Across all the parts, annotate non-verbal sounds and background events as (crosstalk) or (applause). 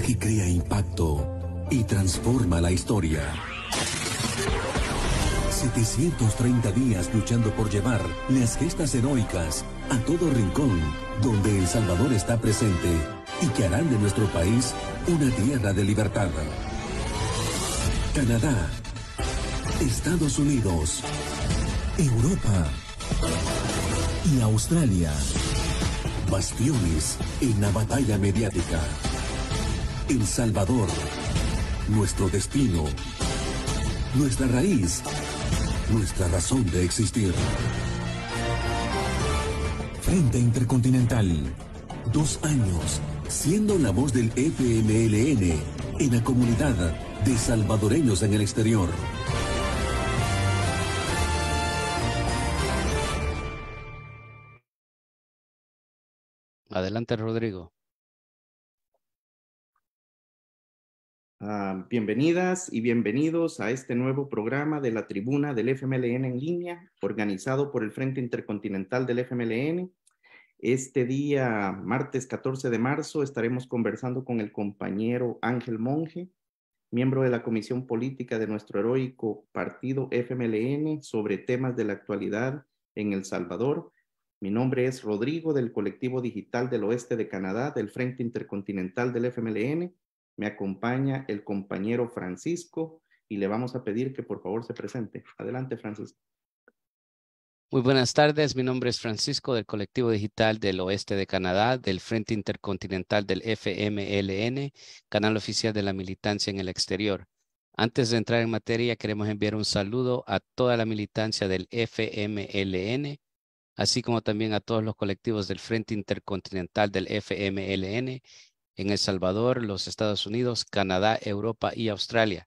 que crea impacto y transforma la historia. 730 días luchando por llevar las gestas heroicas a todo rincón donde El Salvador está presente y que harán de nuestro país una tierra de libertad. Canadá, Estados Unidos, Europa y Australia. Bastiones en la batalla mediática. El Salvador, nuestro destino, nuestra raíz, nuestra razón de existir. Frente Intercontinental, dos años siendo la voz del FMLN en la comunidad de salvadoreños en el exterior. Adelante, Rodrigo. Ah, bienvenidas y bienvenidos a este nuevo programa de la tribuna del FMLN en línea, organizado por el Frente Intercontinental del FMLN. Este día, martes 14 de marzo, estaremos conversando con el compañero Ángel Monge, miembro de la Comisión Política de nuestro heroico partido FMLN, sobre temas de la actualidad en El Salvador. Mi nombre es Rodrigo del colectivo digital del oeste de Canadá, del Frente Intercontinental del FMLN me acompaña el compañero Francisco y le vamos a pedir que por favor se presente. Adelante, Francisco. Muy buenas tardes, mi nombre es Francisco del Colectivo Digital del Oeste de Canadá, del Frente Intercontinental del FMLN, canal oficial de la militancia en el exterior. Antes de entrar en materia, queremos enviar un saludo a toda la militancia del FMLN, así como también a todos los colectivos del Frente Intercontinental del FMLN en El Salvador, los Estados Unidos, Canadá, Europa y Australia.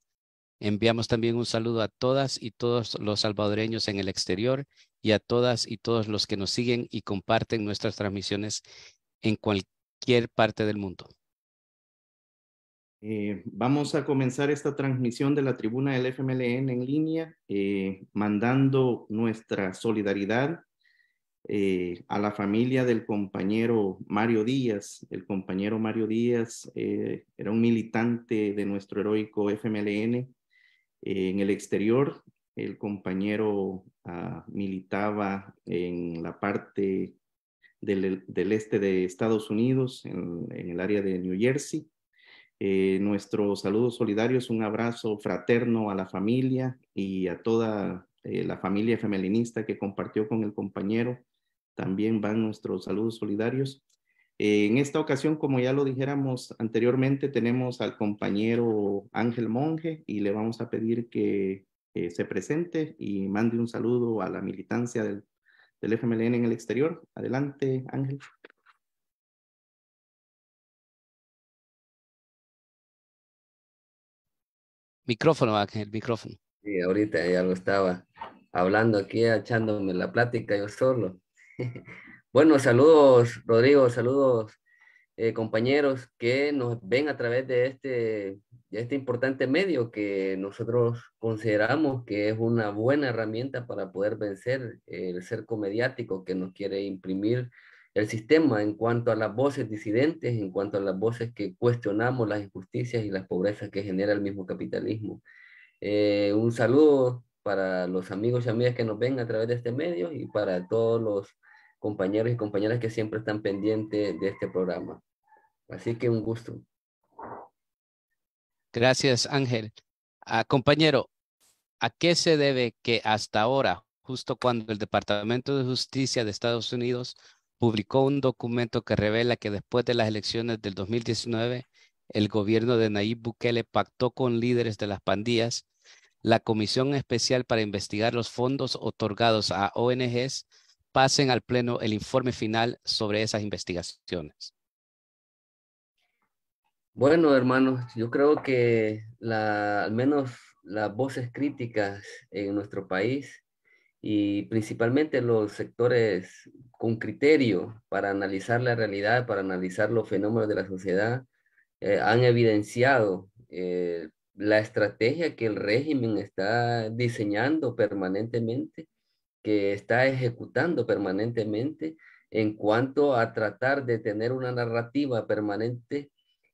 Enviamos también un saludo a todas y todos los salvadoreños en el exterior y a todas y todos los que nos siguen y comparten nuestras transmisiones en cualquier parte del mundo. Eh, vamos a comenzar esta transmisión de la tribuna del FMLN en línea, eh, mandando nuestra solidaridad eh, a la familia del compañero Mario Díaz. El compañero Mario Díaz eh, era un militante de nuestro heroico FMLN eh, en el exterior. El compañero ah, militaba en la parte del, este de Estados Unidos, en, el área de New Jersey. nuestro saludo solidario es un abrazo fraterno a la familia y a toda la familia femeninista que compartió con el compañero también van nuestros saludos solidarios. Eh, en esta ocasión, como ya lo dijéramos anteriormente, tenemos al compañero Ángel Monge y le vamos a pedir que eh, se presente y mande un saludo a la militancia del, del FMLN en el exterior. Adelante, Ángel. Micrófono, Ángel, micrófono. Sí, ahorita ya lo estaba hablando aquí, echándome la plática yo solo. (laughs) Bueno, saludos Rodrigo, saludos eh, compañeros que nos ven a través de este, este importante medio que nosotros consideramos que es una buena herramienta para poder vencer el cerco mediático que nos quiere imprimir el sistema en cuanto a las voces disidentes, en cuanto a las voces que cuestionamos las injusticias y las pobrezas que genera el mismo capitalismo. Eh, un saludo para los amigos y amigas que nos ven a través de este medio y para todos los compañeros y compañeras que siempre están pendientes de este programa. Así que un gusto. Gracias, Ángel. Ah, compañero, ¿a qué se debe que hasta ahora, justo cuando el Departamento de Justicia de Estados Unidos publicó un documento que revela que después de las elecciones del 2019, el gobierno de Nayib Bukele pactó con líderes de las pandillas, la Comisión Especial para investigar los fondos otorgados a ONGs pasen al Pleno el informe final sobre esas investigaciones? Bueno, hermanos, yo creo que al menos las voces críticas en nuestro país y principalmente los sectores con criterio para analizar la realidad, para analizar los fenómenos de la sociedad, eh, han evidenciado eh, la estrategia que el régimen está diseñando permanentemente que está ejecutando permanentemente en cuanto a tratar de tener una narrativa permanente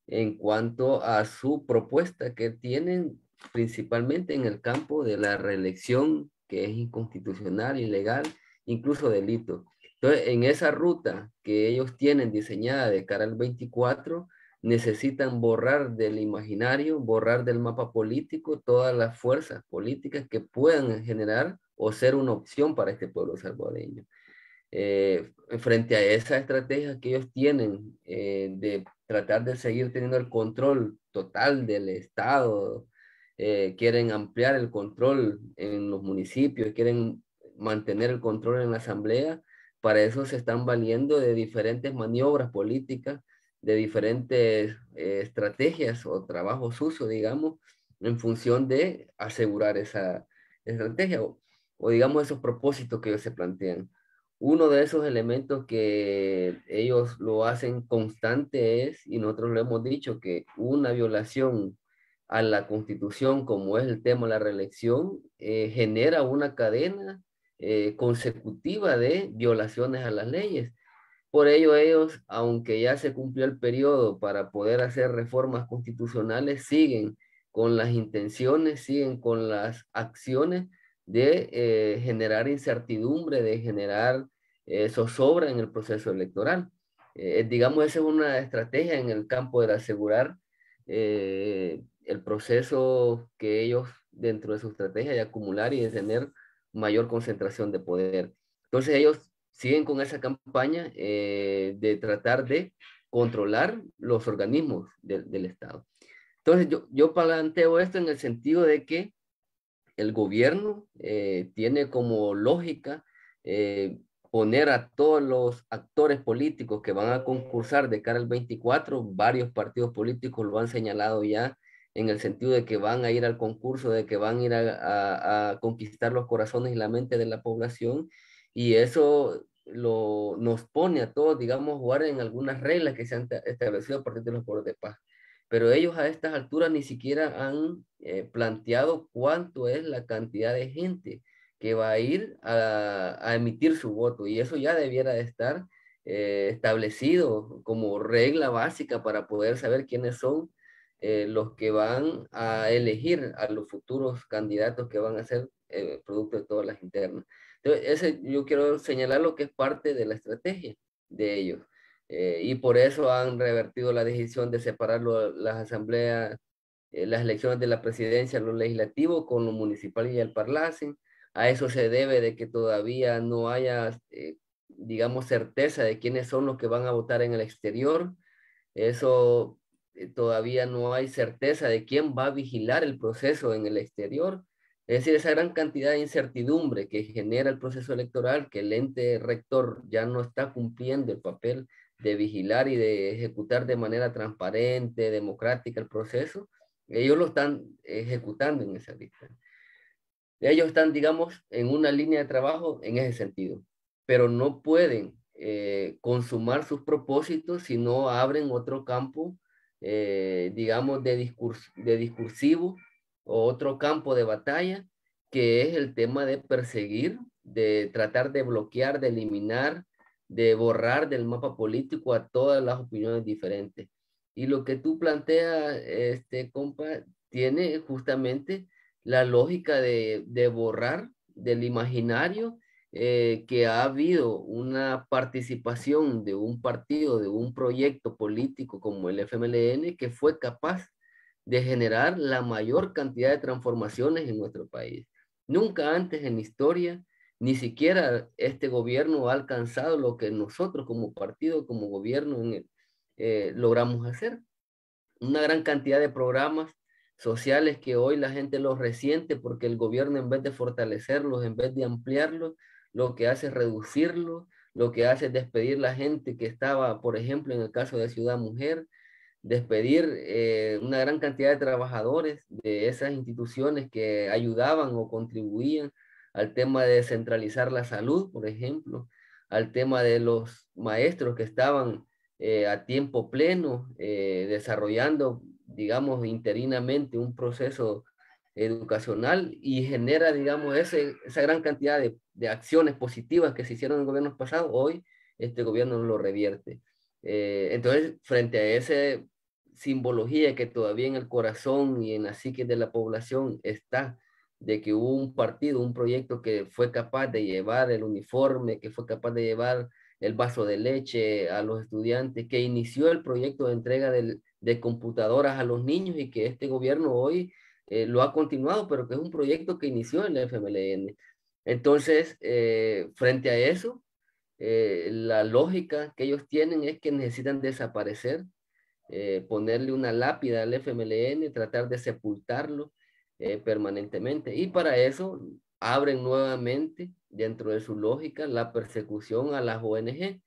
en cuanto a su propuesta que tienen principalmente en el campo de la reelección que es inconstitucional, ilegal, incluso delito. Entonces, en esa ruta que ellos tienen diseñada de cara al 24, necesitan borrar del imaginario, borrar del mapa político todas las fuerzas políticas que puedan generar o ser una opción para este pueblo salvadoreño. Eh, frente a esa estrategia que ellos tienen eh, de tratar de seguir teniendo el control total del Estado, eh, quieren ampliar el control en los municipios, quieren mantener el control en la Asamblea, para eso se están valiendo de diferentes maniobras políticas, de diferentes eh, estrategias o trabajos usos, digamos, en función de asegurar esa estrategia o digamos esos propósitos que ellos se plantean. Uno de esos elementos que ellos lo hacen constante es, y nosotros lo hemos dicho, que una violación a la constitución, como es el tema de la reelección, eh, genera una cadena eh, consecutiva de violaciones a las leyes. Por ello ellos, aunque ya se cumplió el periodo para poder hacer reformas constitucionales, siguen con las intenciones, siguen con las acciones de eh, generar incertidumbre, de generar eh, zozobra en el proceso electoral. Eh, digamos, esa es una estrategia en el campo de asegurar el proceso que ellos dentro de su estrategia de acumular y de tener mayor concentración de poder. Entonces ellos siguen con esa campaña de tratar de controlar los organismos del Estado. Entonces yo, yo planteo esto en el sentido de que el gobierno eh, tiene como lógica eh, poner a todos los actores políticos que van a concursar de cara al 24, varios partidos políticos lo han señalado ya en el sentido de que van a ir al concurso, de que van a ir a, conquistar los corazones y la mente de la población, y eso lo, nos pone a todos, digamos, jugar en algunas reglas que se han establecido a partir de los pueblos de paz pero ellos a estas alturas ni siquiera han eh, planteado cuánto es la cantidad de gente que va a ir a, emitir su voto y eso ya debiera de estar eh, establecido como regla básica para poder saber quiénes son eh, los que van a elegir a los futuros candidatos que van a ser producto de todas las internas. Entonces, ese, yo quiero señalar lo que es parte de la estrategia de ellos. Eh, y por eso han revertido la decisión de separar las asambleas, eh, las elecciones de la presidencia, lo legislativo con lo municipal y el parlacen. A eso se debe de que todavía no haya, eh, digamos, certeza de quiénes son los que van a votar en el exterior. Eso todavía no hay certeza de quién va a vigilar el proceso en el exterior. Es decir, esa gran cantidad de incertidumbre que genera el proceso electoral, que el ente rector ya no está cumpliendo el papel de vigilar y de ejecutar de manera transparente, democrática el proceso, ellos lo están ejecutando en esa lista. Ellos están, digamos, en una línea de trabajo en ese sentido, pero no pueden eh, consumar sus propósitos si no abren otro campo, eh, digamos, de, de discursivo o otro campo de batalla, que es el tema de perseguir, de tratar de bloquear, de eliminar, de borrar del mapa político a todas las opiniones diferentes. Y lo que tú planteas, este compa, tiene justamente la lógica de, de borrar del imaginario eh, que ha habido una participación de un partido, de un proyecto político como el FMLN, que fue capaz de generar la mayor cantidad de transformaciones en nuestro país. Nunca antes en la historia ni siquiera este gobierno ha alcanzado lo que nosotros como partido, como gobierno eh, logramos hacer. Una gran cantidad de programas sociales que hoy la gente los resiente porque el gobierno en vez de fortalecerlos, en vez de ampliarlos, lo que hace es reducirlos, lo que hace es despedir la gente que estaba, por ejemplo, en el caso de Ciudad Mujer, despedir eh, una gran cantidad de trabajadores de esas instituciones que ayudaban o contribuían al tema de descentralizar la salud, por ejemplo, al tema de los maestros que estaban eh, a tiempo pleno eh, desarrollando, digamos, interinamente un proceso educacional y genera, digamos, esa gran cantidad de, acciones positivas que se hicieron en gobiernos pasados, hoy este gobierno lo revierte. Eh, entonces, frente a esa simbología que todavía en el corazón y en la psique de la población está, de que hubo un partido, un proyecto que fue capaz de llevar el uniforme, que fue capaz de llevar el vaso de leche a los estudiantes, que inició el proyecto de entrega de computadoras a los niños y que este gobierno hoy eh, lo ha continuado, pero que es un proyecto que inició el FMLN. Entonces, eh, frente a eso, eh, la lógica que ellos tienen es que necesitan desaparecer, ponerle una lápida al FMLN, tratar de sepultarlo eh, permanentemente. Y para eso abren nuevamente, dentro de su lógica, la persecución a las ONG.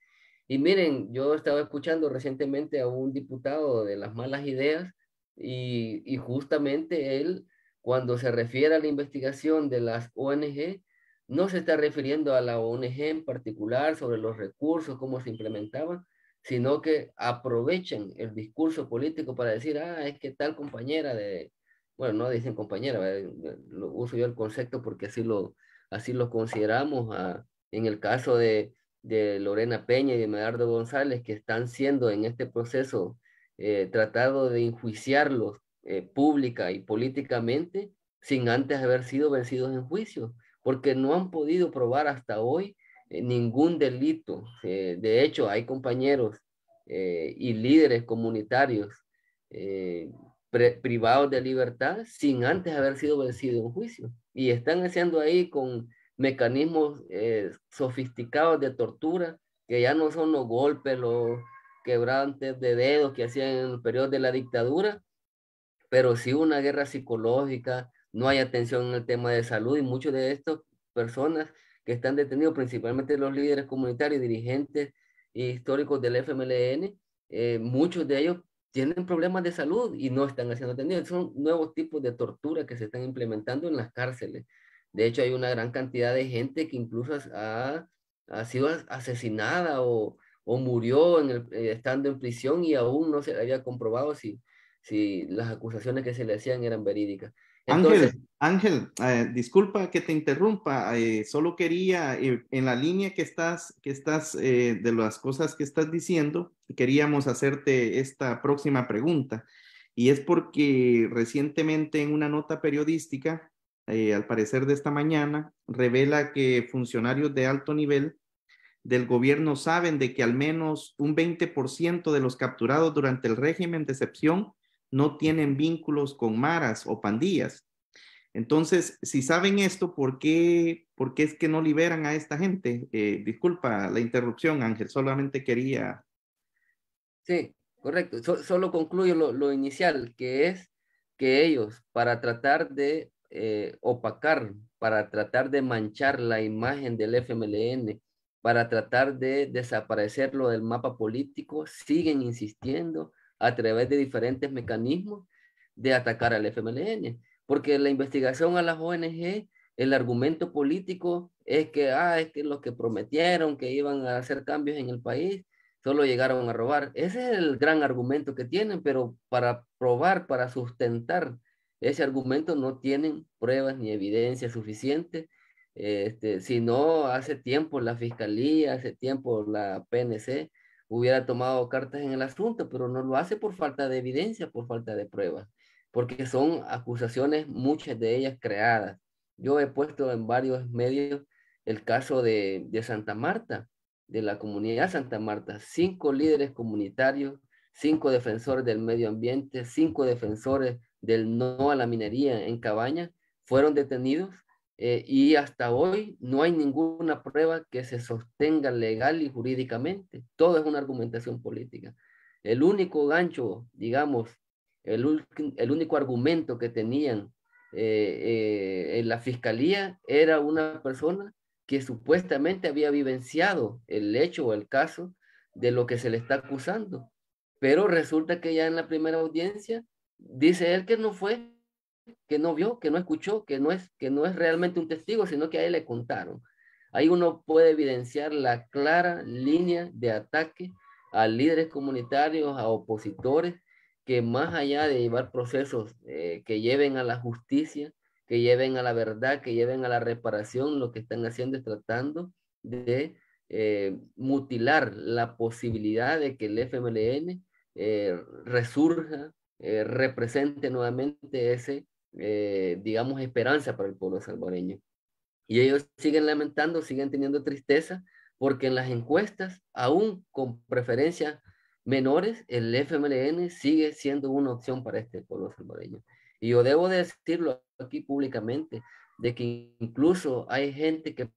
Y miren, yo estaba escuchando recientemente a un diputado de las malas ideas y, y justamente él, cuando se refiere a la investigación de las ONG, no se está refiriendo a la ONG en particular sobre los recursos, cómo se implementaban, sino que aprovechan el discurso político para decir, ah, es que tal compañera de, bueno, no dicen compañera, eh, eh, uso yo el concepto porque así lo, así lo consideramos ah, en el caso de, Lorena Peña y de Medardo González, que están siendo en este proceso eh, tratado de enjuiciarlos eh, pública y políticamente sin antes haber sido vencidos en juicio, porque no han podido probar hasta hoy ningún delito. de hecho, hay compañeros y líderes comunitarios privados de libertad sin antes haber sido vencido en juicio. Y están haciendo ahí con mecanismos eh, sofisticados de tortura, que ya no son los golpes, los quebrantes de dedos que hacían en el periodo de la dictadura, pero sí una guerra psicológica, no hay atención en el tema de salud y muchos de estas personas que están detenidos, principalmente los líderes comunitarios, dirigentes históricos del FMLN, eh, muchos de ellos tienen problemas de salud y no están haciendo atendidos. Son nuevos tipos de tortura que se están implementando en las cárceles. De hecho, hay una gran cantidad de gente que incluso ha, sido asesinada o, murió eh, estando en prisión y aún no se había comprobado si, si las acusaciones que se le hacían eran verídicas. Ángel, Ángel, eh, disculpa que te interrumpa, eh, solo quería, eh, en la línea que estás, que estás, de las cosas que estás diciendo, queríamos hacerte esta próxima pregunta. Y es porque recientemente en una nota periodística, al parecer de esta mañana, revela que funcionarios de alto nivel del gobierno saben de que al menos un 20% de los capturados durante el régimen de excepción no tienen vínculos con maras o pandillas. Entonces, si saben esto, ¿por qué, por qué es que no liberan a esta gente? Eh, disculpa la interrupción, Ángel, solamente quería... Sí, correcto. solo concluyo lo, inicial, que es que ellos, para tratar de eh, opacar, para tratar de manchar la imagen del FMLN, para tratar de desaparecerlo del mapa político, siguen insistiendo a través de diferentes mecanismos de atacar al FMLN, porque la investigación a las ONG, el argumento político es que, ah, es que los que prometieron que iban a hacer cambios en el país, solo llegaron a robar. Ese es el gran argumento que tienen, pero para probar, para sustentar ese argumento no tienen pruebas ni evidencia suficiente. Este, si no, hace tiempo la Fiscalía, hace tiempo la PNC hubiera tomado cartas en el asunto, pero no lo hace por falta de evidencia, por falta de pruebas, porque son acusaciones, muchas de ellas creadas. Yo he puesto en varios medios el caso de, Santa Marta, de la comunidad Santa Marta, cinco líderes comunitarios, cinco defensores del medio ambiente, cinco defensores del no a la minería en Cabaña, fueron detenidos eh, y hasta hoy no hay ninguna prueba que se sostenga legal y jurídicamente. Todo es una argumentación política. El único gancho, digamos, el, único argumento que tenían eh, eh, en la fiscalía era una persona que supuestamente había vivenciado el hecho o el caso de lo que se le está acusando. Pero resulta que ya en la primera audiencia dice él que no fue que no vio, que no escuchó, que no es, que no es realmente un testigo, sino que a él le contaron. Ahí uno puede evidenciar la clara línea de ataque a líderes comunitarios, a opositores, que más allá de llevar procesos eh, que lleven a la justicia, que lleven a la verdad, que lleven a la reparación, lo que están haciendo es tratando de eh, mutilar la posibilidad de que el FMLN eh, resurja, represente nuevamente ese eh, digamos, esperanza para el pueblo salvadoreño. Y ellos siguen lamentando, siguen teniendo tristeza, porque en las encuestas, aún con preferencias menores, el FMLN sigue siendo una opción para este pueblo salvadoreño. Y yo debo decirlo aquí públicamente, de que incluso hay gente que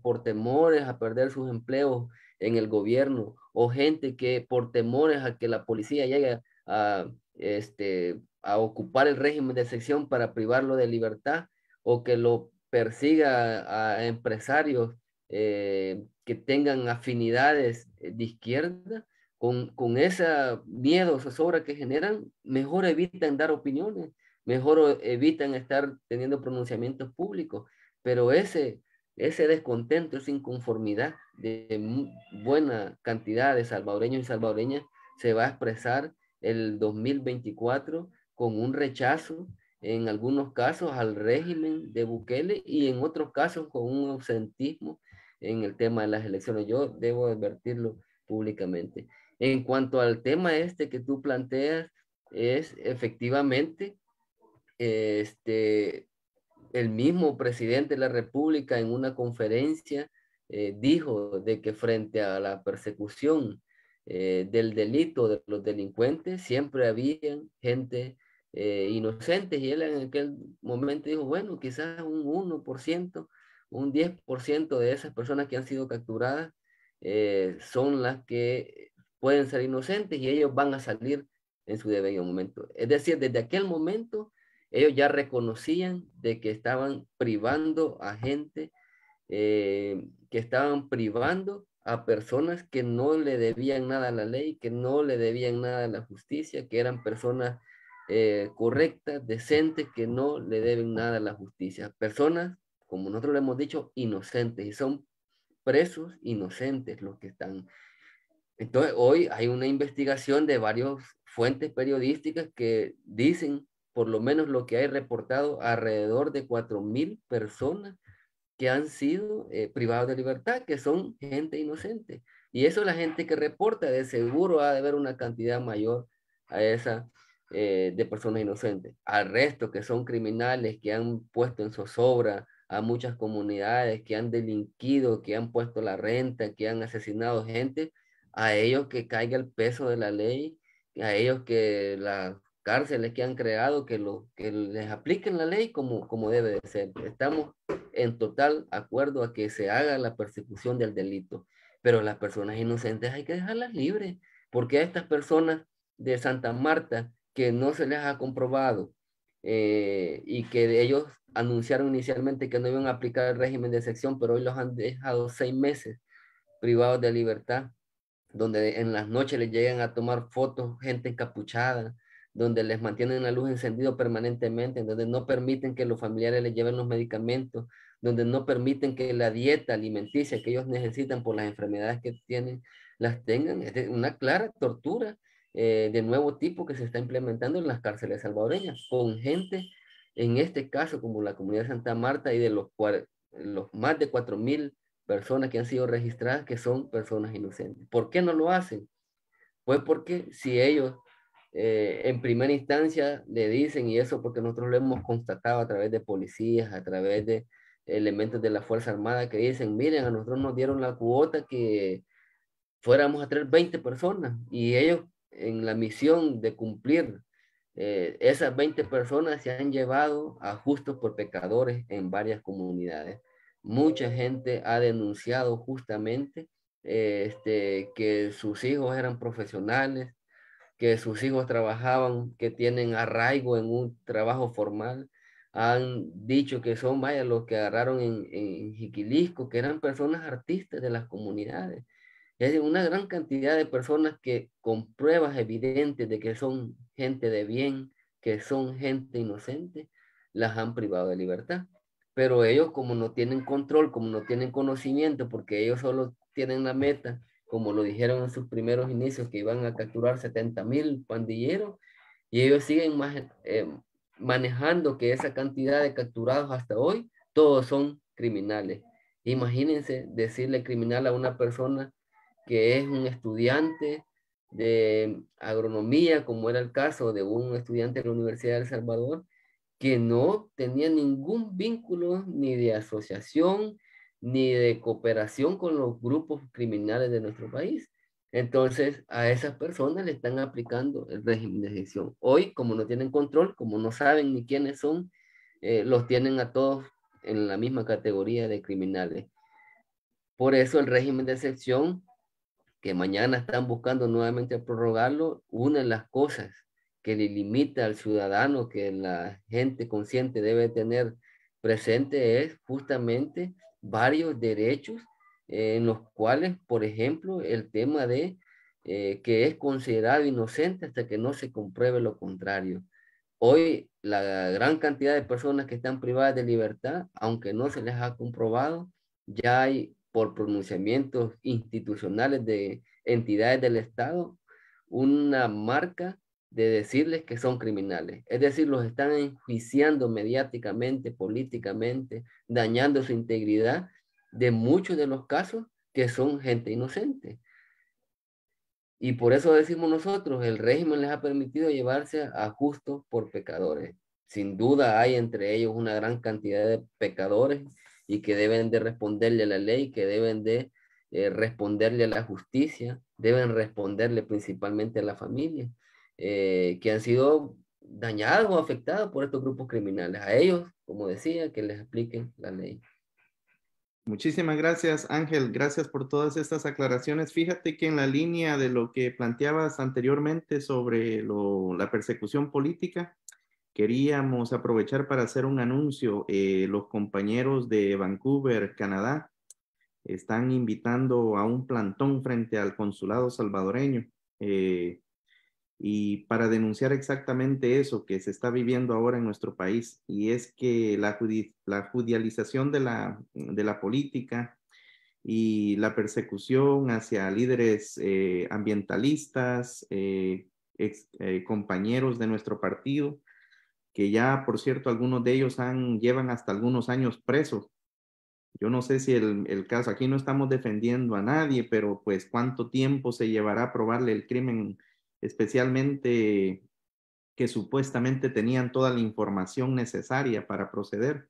por temores a perder sus empleos en el gobierno, o gente que por temores a que la policía llegue a este, a ocupar el régimen de sección para privarlo de libertad o que lo persiga a, empresarios eh, que tengan afinidades de izquierda, con, con ese miedo, sobra que generan, mejor evitan dar opiniones, mejor evitan estar teniendo pronunciamientos públicos, pero ese, ese descontento, esa inconformidad de buena cantidad de salvadoreños y salvadoreñas se va a expresar el 2024 con un rechazo en algunos casos al régimen de Bukele y en otros casos con un ausentismo en el tema de las elecciones. Yo debo advertirlo públicamente. En cuanto al tema este que tú planteas, es efectivamente este, el mismo presidente de la República en una conferencia eh, dijo de que frente a la persecución eh, del delito de los delincuentes siempre había gente eh, inocentes y él en aquel momento dijo, bueno, quizás un 1%, un 10% de esas personas que han sido capturadas eh, son las que pueden ser inocentes y ellos van a salir en su debido momento. Es decir, desde aquel momento ellos ya reconocían de que estaban privando a gente, eh, que estaban privando a personas que no le debían nada a la ley, que no le debían nada a la justicia, que eran personas eh, correctas, decentes, que no le deben nada a la justicia. Personas, como nosotros lo hemos dicho, inocentes y son presos inocentes los que están. Entonces, hoy hay una investigación de varias fuentes periodísticas que dicen, por lo menos lo que hay reportado, alrededor de 4.000 personas que han sido eh, privados de libertad, que son gente inocente. Y eso la gente que reporta, de seguro ha de haber una cantidad mayor a esa eh, de personas inocentes. Al resto, que son criminales, que han puesto en zozobra a muchas comunidades, que han delinquido, que han puesto la renta, que han asesinado gente, a ellos que caiga el peso de la ley, a ellos que las cárceles que han creado, que, lo, que les apliquen la ley como, como debe de ser. Estamos en total acuerdo a que se haga la persecución del delito, pero las personas inocentes hay que dejarlas libres, porque a estas personas de Santa Marta que no se les ha comprobado eh, y que ellos anunciaron inicialmente que no iban a aplicar el régimen de sección, pero hoy los han dejado seis meses privados de libertad, donde en las noches les llegan a tomar fotos gente encapuchada, donde les mantienen la luz encendida permanentemente, donde no permiten que los familiares les lleven los medicamentos, donde no permiten que la dieta alimenticia que ellos necesitan por las enfermedades que tienen las tengan, es una clara tortura eh, de nuevo tipo que se está implementando en las cárceles salvadoreñas, con gente, en este caso, como la comunidad de Santa Marta y de los, los más de mil personas que han sido registradas que son personas inocentes. ¿Por qué no lo hacen? Pues porque si ellos eh, en primera instancia le dicen, y eso porque nosotros lo hemos constatado a través de policías, a través de elementos de la Fuerza Armada que dicen, miren, a nosotros nos dieron la cuota que fuéramos a traer 20 personas y ellos en la misión de cumplir, eh, esas 20 personas se han llevado a justos por pecadores en varias comunidades. Mucha gente ha denunciado justamente eh, este, que sus hijos eran profesionales, que sus hijos trabajaban, que tienen arraigo en un trabajo formal. Han dicho que son vaya los que agarraron en, en Jiquilisco, que eran personas artistas de las comunidades es una gran cantidad de personas que con pruebas evidentes de que son gente de bien, que son gente inocente, las han privado de libertad. Pero ellos como no tienen control, como no tienen conocimiento, porque ellos solo tienen la meta, como lo dijeron en sus primeros inicios, que iban a capturar 70 mil pandilleros, y ellos siguen eh, manejando que esa cantidad de capturados hasta hoy, todos son criminales. Imagínense decirle criminal a una persona que es un estudiante de agronomía, como era el caso de un estudiante de la Universidad de El Salvador, que no tenía ningún vínculo ni de asociación ni de cooperación con los grupos criminales de nuestro país. Entonces, a esas personas le están aplicando el régimen de excepción. Hoy, como no tienen control, como no saben ni quiénes son, eh, los tienen a todos en la misma categoría de criminales. Por eso el régimen de excepción que mañana están buscando nuevamente prorrogarlo, una de las cosas que le limita al ciudadano, que la gente consciente debe tener presente es justamente varios derechos eh, en los cuales, por ejemplo, el tema de eh, que es considerado inocente hasta que no se compruebe lo contrario. Hoy la gran cantidad de personas que están privadas de libertad, aunque no se les ha comprobado, ya hay por pronunciamientos institucionales de entidades del Estado una marca de decirles que son criminales. Es decir, los están enjuiciando mediáticamente, políticamente, dañando su integridad de muchos de los casos que son gente inocente. Y por eso decimos nosotros, el régimen les ha permitido llevarse a justos por pecadores. Sin duda hay entre ellos una gran cantidad de pecadores y que deben de responderle a la ley, que deben de eh, responderle a la justicia, deben responderle principalmente a la familia, eh, que han sido dañados o afectados por estos grupos criminales. A ellos, como decía, que les apliquen la ley. Muchísimas gracias, Ángel. Gracias por todas estas aclaraciones. Fíjate que en la línea de lo que planteabas anteriormente sobre la persecución política, Queríamos aprovechar para hacer un anuncio. Eh, los compañeros de Vancouver, Canadá, están invitando a un plantón frente al consulado salvadoreño eh, y para denunciar exactamente eso que se está viviendo ahora en nuestro país y es que la, judicialización de la, política y la persecución hacia líderes eh, ambientalistas, compañeros de nuestro partido, que ya, por cierto, algunos de ellos han, llevan hasta algunos años presos. Yo no sé si el, el caso, aquí no estamos defendiendo a nadie, pero pues cuánto tiempo se llevará a probarle el crimen, especialmente que supuestamente tenían toda la información necesaria para proceder.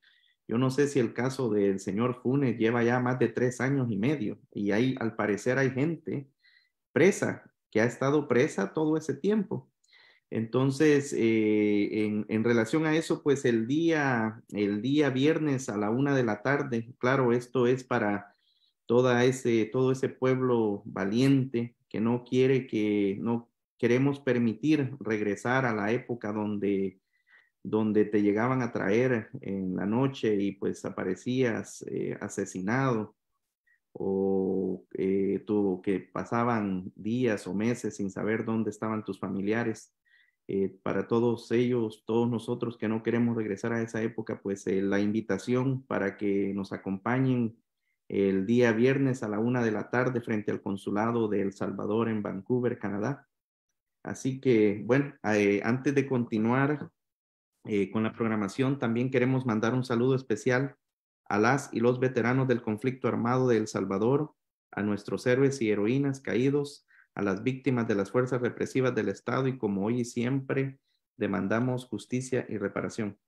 Yo no sé si el caso del señor Funes lleva ya más de tres años y medio y ahí al parecer hay gente presa que ha estado presa todo ese tiempo. Entonces, eh, en, relación a eso, pues el día, el día viernes a la una de la tarde, claro, esto es para toda ese, todo ese pueblo valiente que no quiere que, no queremos permitir regresar a la época donde, donde te llegaban a traer en la noche y pues aparecías eh, asesinado o eh, tú, que pasaban días o meses sin saber dónde estaban tus familiares. Eh, para todos ellos, todos nosotros que no queremos regresar a esa época, pues eh, la invitación para que nos acompañen el día viernes a la una de la tarde frente al consulado de El Salvador en Vancouver, Canadá. Así que, bueno, eh, antes de continuar con la programación, también queremos mandar un saludo especial a las y los veteranos del conflicto armado de El Salvador, a nuestros héroes y heroínas caídos, a las víctimas de las fuerzas represivas del Estado y como hoy y siempre demandamos justicia y reparación.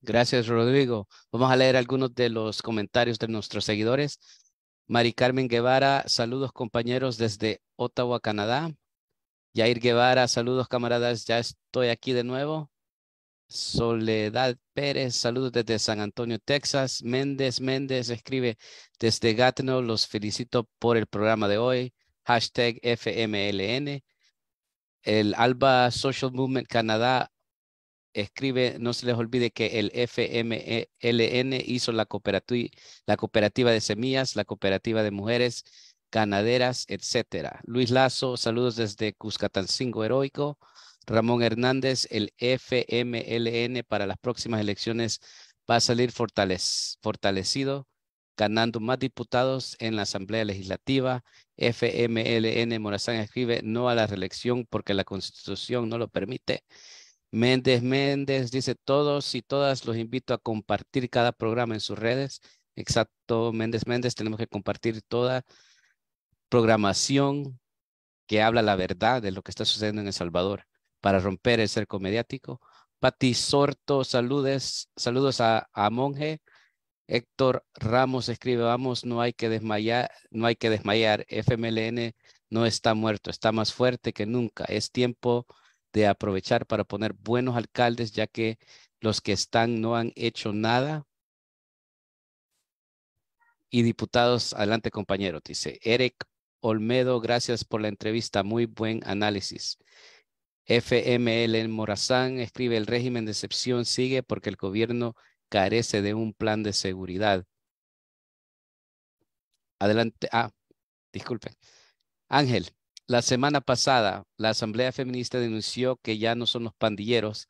Gracias, Rodrigo. Vamos a leer algunos de los comentarios de nuestros seguidores. Mari Carmen Guevara, saludos compañeros desde Ottawa, Canadá. Jair Guevara, saludos camaradas, ya estoy aquí de nuevo. Soledad Pérez, saludos desde San Antonio, Texas. Méndez Méndez escribe desde Gatineau, los felicito por el programa de hoy. Hashtag FMLN. El Alba Social Movement Canadá escribe, no se les olvide que el FMLN e hizo la cooperativa, la cooperativa de semillas, la cooperativa de mujeres ganaderas, etcétera. Luis Lazo, saludos desde Cuscatancingo Heroico. Ramón Hernández, el FMLN para las próximas elecciones va a salir fortalecido, ganando más diputados en la Asamblea Legislativa. FMLN Morazán escribe no a la reelección porque la Constitución no lo permite. Méndez Méndez dice todos y todas los invito a compartir cada programa en sus redes. Exacto, Méndez Méndez, tenemos que compartir toda programación que habla la verdad de lo que está sucediendo en El Salvador para romper el cerco mediático. Pati Sorto, saludes, saludos a, a Monje. Héctor Ramos escribe, vamos, no hay que desmayar, no hay que desmayar. FMLN no está muerto, está más fuerte que nunca. Es tiempo de aprovechar para poner buenos alcaldes, ya que los que están no han hecho nada. Y diputados, adelante compañero, dice Eric Olmedo, gracias por la entrevista, muy buen análisis. FML en Morazán escribe el régimen de excepción sigue porque el gobierno carece de un plan de seguridad. Adelante. Ah, disculpe Ángel, la semana pasada la Asamblea Feminista denunció que ya no son los pandilleros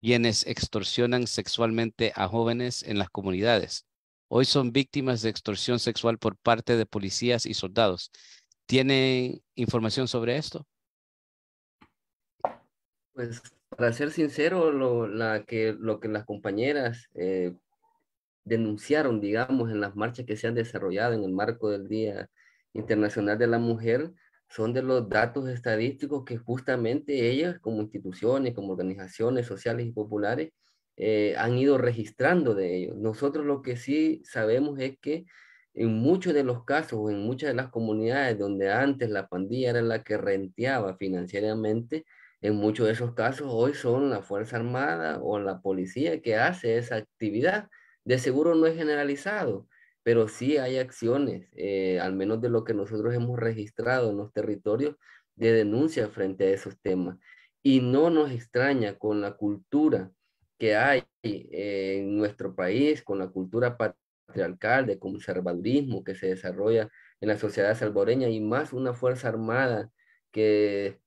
quienes extorsionan sexualmente a jóvenes en las comunidades. Hoy son víctimas de extorsión sexual por parte de policías y soldados. tiene información sobre esto? Pues para ser sincero, lo, que, lo que las compañeras eh, denunciaron, digamos, en las marchas que se han desarrollado en el marco del Día Internacional de la Mujer, son de los datos estadísticos que justamente ellas, como instituciones, como organizaciones sociales y populares, eh, han ido registrando de ellos. Nosotros lo que sí sabemos es que en muchos de los casos, en muchas de las comunidades donde antes la pandilla era la que renteaba financieramente, en muchos de esos casos hoy son la Fuerza Armada o la policía que hace esa actividad. De seguro no es generalizado, pero sí hay acciones, eh, al menos de lo que nosotros hemos registrado en los territorios, de denuncia frente a esos temas. Y no nos extraña con la cultura que hay eh, en nuestro país, con la cultura patriarcal de conservadurismo que se desarrolla en la sociedad salvoreña y más una Fuerza Armada que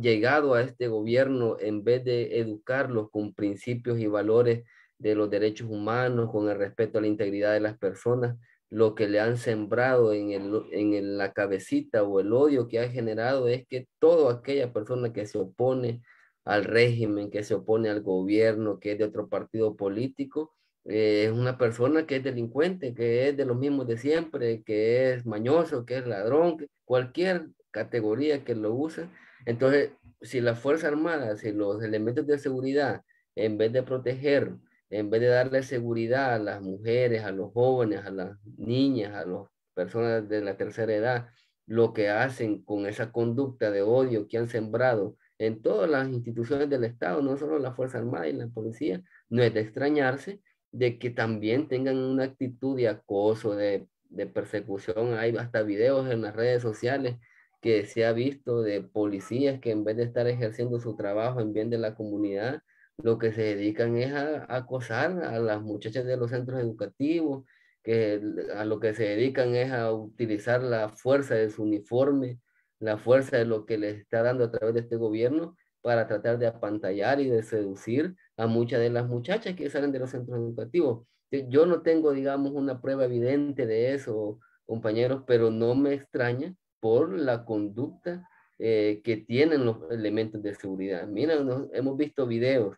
llegado a este gobierno en vez de educarlos con principios y valores de los derechos humanos, con el respeto a la integridad de las personas, lo que le han sembrado en, la cabecita o el odio que ha generado es que toda aquella persona que se opone al régimen, que se opone al gobierno, que es de otro partido político, eh, es una persona que es delincuente, que es de los mismos de siempre, que es mañoso, que es ladrón, cualquier categoría que lo use. Entonces, si la Fuerza Armada, si los elementos de seguridad, en vez de proteger, en vez de darle seguridad a las mujeres, a los jóvenes, a las niñas, a las personas de la tercera edad, lo que hacen con esa conducta de odio que han sembrado en todas las instituciones del Estado, no solo la Fuerza Armada y la policía, no es de extrañarse de que también tengan una actitud de acoso, de, persecución. Hay hasta videos en las redes sociales que se ha visto de policías que en vez de estar ejerciendo su trabajo en bien de la comunidad, lo que se dedican es a, acosar a las muchachas de los centros educativos, que a lo que se dedican es a utilizar la fuerza de su uniforme, la fuerza de lo que les está dando a través de este gobierno para tratar de apantallar y de seducir a muchas de las muchachas que salen de los centros educativos. Yo no tengo, digamos, una prueba evidente de eso, compañeros, pero no me extraña por la conducta eh, que tienen los elementos de seguridad. Mira, hemos visto videos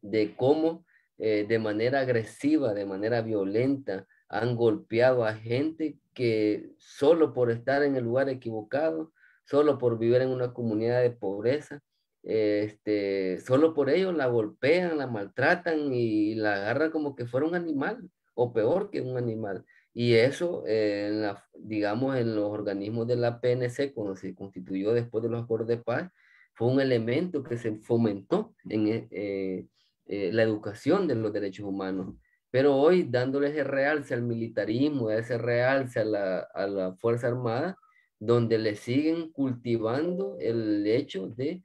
de cómo eh, de manera agresiva, de manera violenta, han golpeado a gente que solo por estar en el lugar equivocado, solo por vivir en una comunidad de pobreza, este, solo por ello la golpean, la maltratan y la agarran como que fuera un animal o peor que un animal. Y eso, eh, digamos, en los organismos de la PNC, cuando se constituyó después de los acuerdos de paz, fue un elemento que se fomentó en eh, eh, la educación de los derechos humanos. Pero hoy, dándole ese realce al militarismo, ese realce a la, a la Fuerza Armada, donde le siguen cultivando el hecho de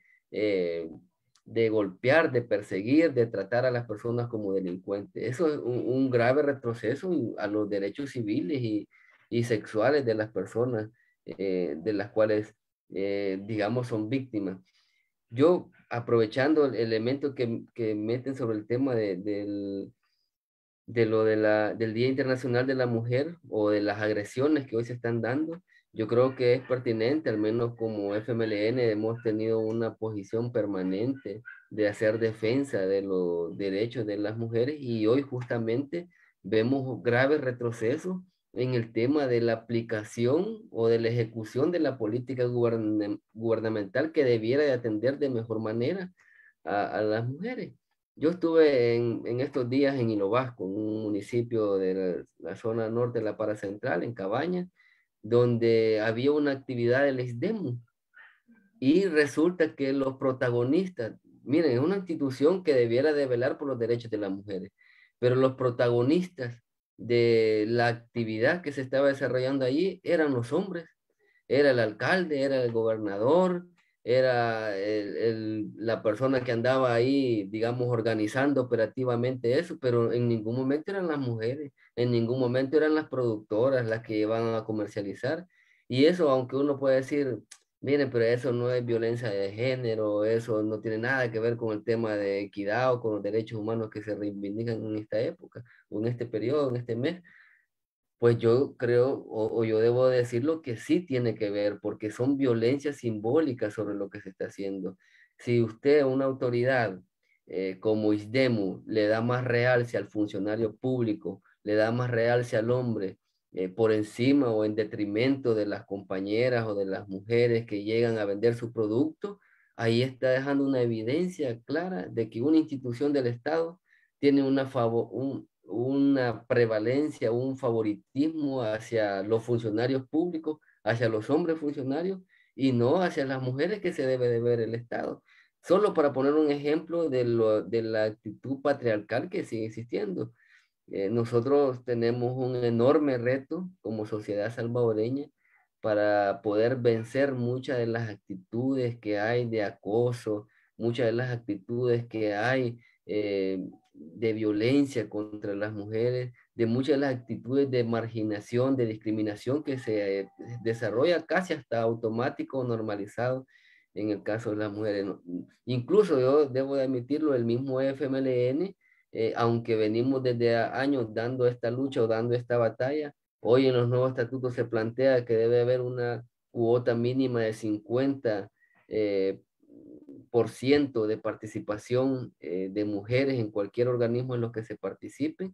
de golpear, de perseguir, de tratar a las personas como delincuentes. Eso es un, grave retroceso a los derechos civiles y, sexuales de las personas eh, de las cuales, eh, digamos, son víctimas. Yo, aprovechando el elemento que, meten sobre el tema de, lo del Día Internacional de la Mujer o de las agresiones que hoy se están dando, yo creo que es pertinente, al menos como FMLN hemos tenido una posición permanente de hacer defensa de los derechos de las mujeres y hoy justamente vemos graves retrocesos en el tema de la aplicación o de la ejecución de la política gubernamental que debiera de atender de mejor manera a, las mujeres. Yo estuve en, estos días en Inovasco, en un municipio de la, zona norte de la Para Central, en Cabañas, donde había una actividad del ISDEMU, Y resulta que los protagonistas, miren, es una institución que debiera de velar por los derechos de las mujeres, pero los protagonistas de la actividad que se estaba desarrollando allí eran los hombres, era el alcalde, era el gobernador, era la persona que andaba ahí, digamos, organizando operativamente eso, pero en ningún momento eran las mujeres, en ningún momento eran las productoras las que iban a comercializar. Y eso, aunque uno puede decir, miren, pero eso no es violencia de género, eso no tiene nada que ver con el tema de equidad o con los derechos humanos que se reivindican en esta época, o en este periodo, en este mes, pues yo creo o, yo debo decirlo que sí tiene que ver, porque son violencias simbólicas sobre lo que se está haciendo. Si usted, una autoridad eh, como ISDEMU, le da más realce al funcionario público, le da más realce al hombre eh, por encima o en detrimento de las compañeras o de las mujeres que llegan a vender su producto, ahí está dejando una evidencia clara de que una institución del Estado tiene una, favor, un, una prevalencia, un favoritismo hacia los funcionarios públicos, hacia los hombres funcionarios y no hacia las mujeres que se debe de ver el Estado. Solo para poner un ejemplo de, lo, de la actitud patriarcal que sigue existiendo. Eh, nosotros tenemos un enorme reto como sociedad salvadoreña para poder vencer muchas de las actitudes que hay de acoso, muchas de las actitudes que hay eh, de violencia contra las mujeres, de muchas de las actitudes de marginación, de discriminación que se eh, desarrolla casi hasta automático, normalizado en el caso de las mujeres. Incluso yo debo de admitirlo, el mismo FMLN, eh, aunque venimos desde años dando esta lucha o dando esta batalla, hoy en los nuevos estatutos se plantea que debe haber una cuota mínima de 50 eh, por ciento de participación eh, de mujeres en cualquier organismo en los que se participe,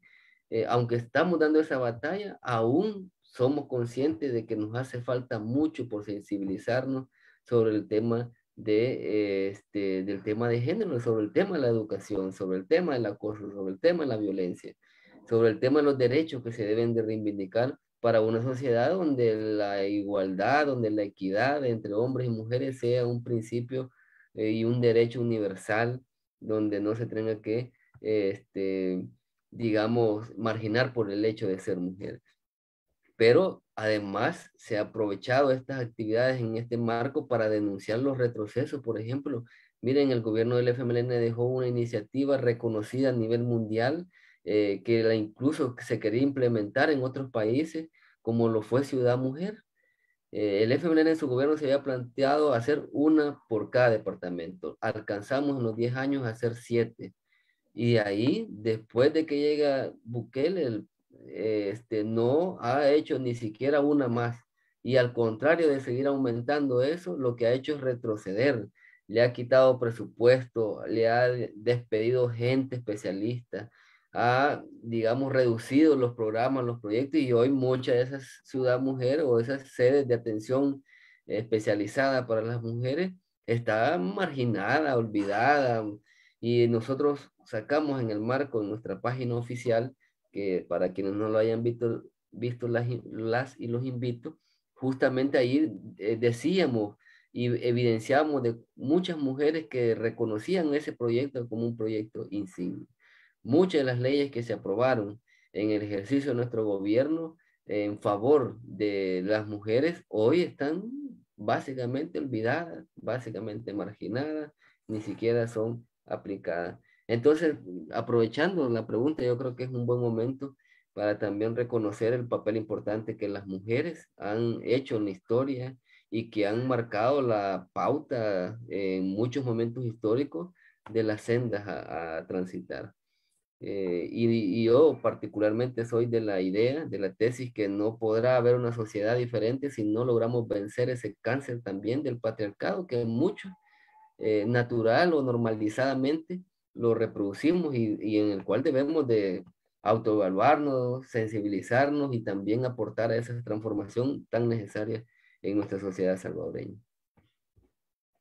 eh, aunque estamos dando esa batalla, aún somos conscientes de que nos hace falta mucho por sensibilizarnos sobre el tema de, eh, este, del tema de género, sobre el tema de la educación, sobre el tema del acoso, sobre el tema de la violencia, sobre el tema de los derechos que se deben de reivindicar para una sociedad donde la igualdad, donde la equidad entre hombres y mujeres sea un principio eh, y un derecho universal donde no se tenga que, este, digamos, marginar por el hecho de ser mujer. Pero además se ha aprovechado estas actividades en este marco para denunciar los retrocesos, por ejemplo. Miren, el gobierno del FMLN dejó una iniciativa reconocida a nivel mundial eh, que la incluso se quería implementar en otros países, como lo fue Ciudad Mujer. Eh, el FMLN en su gobierno se había planteado hacer una por cada departamento. Alcanzamos en los 10 años a hacer 7. Y ahí, después de que llega Bukele, eh, este, no ha hecho ni siquiera una más. Y al contrario de seguir aumentando eso, lo que ha hecho es retroceder. Le ha quitado presupuesto, le ha despedido gente especialista, ha, digamos, reducido los programas, los proyectos y hoy muchas de esas ciudad mujeres o esas sedes de atención especializada para las mujeres está marginada, olvidada y nosotros sacamos en el marco de nuestra página oficial que para quienes no lo hayan visto, las, las y los invito, justamente ahí eh, decíamos y evidenciamos de muchas mujeres que reconocían ese proyecto como un proyecto insignia. Muchas de las leyes que se aprobaron en el ejercicio de nuestro gobierno en favor de las mujeres hoy están básicamente olvidadas, básicamente marginadas, ni siquiera son aplicadas. Entonces, aprovechando la pregunta, yo creo que es un buen momento para también reconocer el papel importante que las mujeres han hecho en la historia y que han marcado la pauta en muchos momentos históricos de las sendas a, a transitar. Eh, y, yo particularmente soy de la idea, de la tesis, que no podrá haber una sociedad diferente si no logramos vencer ese cáncer también del patriarcado, que mucho eh, natural o normalizadamente lo reproducimos y, y en el cual debemos de autoevaluarnos, sensibilizarnos y también aportar a esa transformación tan necesaria en nuestra sociedad salvadoreña.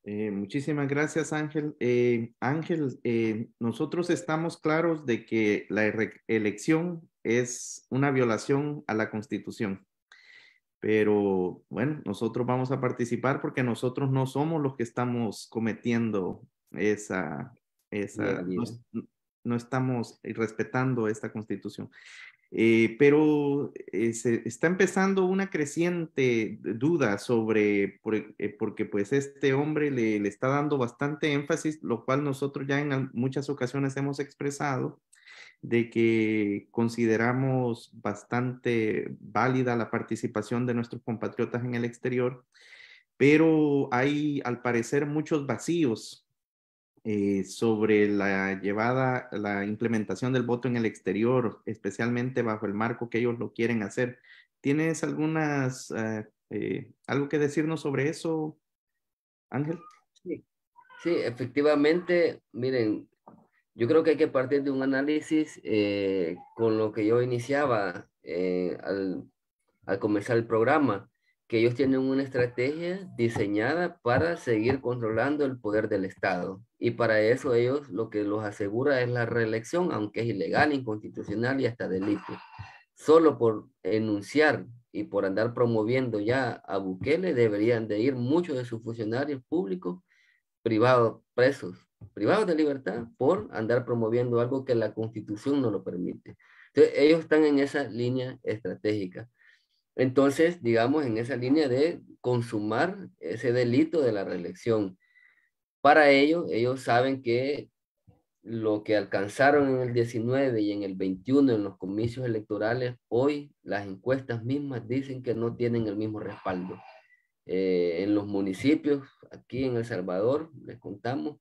Eh, muchísimas gracias, Ángel. Eh, Ángel, eh, nosotros estamos claros de que la elección es una violación a la Constitución. Pero bueno, nosotros vamos a participar porque nosotros no somos los que estamos cometiendo esa, esa no, no, estamos respetando esta Constitución. Eh, pero eh, se está empezando una creciente duda sobre, por, eh, porque pues este hombre le, le, está dando bastante énfasis, lo cual nosotros ya en muchas ocasiones hemos expresado, de que consideramos bastante válida la participación de nuestros compatriotas en el exterior, pero hay al parecer muchos vacíos eh, sobre la llevada, la implementación del voto en el exterior, especialmente bajo el marco que ellos lo quieren hacer. ¿Tienes algunas, eh, eh, algo que decirnos sobre eso, Ángel? Sí. efectivamente, miren, yo creo que hay que partir de un análisis con lo que yo iniciaba al comenzar el programa que ellos tienen una estrategia diseñada para seguir controlando el poder del Estado. Y para eso ellos lo que los asegura es la reelección, aunque es ilegal, inconstitucional y hasta delito. Solo por enunciar y por andar promoviendo ya a Bukele deberían de ir muchos de sus funcionarios públicos privados, presos, privados de libertad por andar promoviendo algo que la constitución no lo permite. Entonces ellos están en esa línea estratégica. Entonces, digamos, en esa línea de consumar ese delito de la reelección. Para ello, ellos saben que lo que alcanzaron en el 19 y en el 21 en los comicios electorales, hoy las encuestas mismas dicen que no tienen el mismo respaldo. Eh, en los municipios, aquí en El Salvador, les contamos,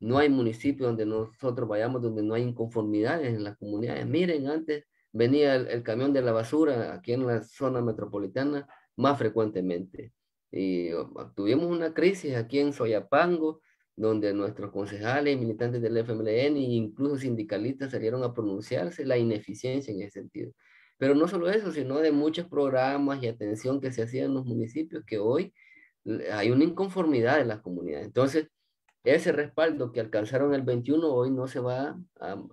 no hay municipios donde nosotros vayamos, donde no hay inconformidades en las comunidades. Miren, antes venía el, camión de la basura aquí en la zona metropolitana más frecuentemente. Y tuvimos una crisis aquí en Soyapango, donde nuestros concejales, militantes del FMLN e incluso sindicalistas salieron a pronunciarse la ineficiencia en ese sentido. Pero no solo eso, sino de muchos programas y atención que se hacían en los municipios que hoy hay una inconformidad en las comunidades. Entonces, ese respaldo que alcanzaron el 21 hoy no se va,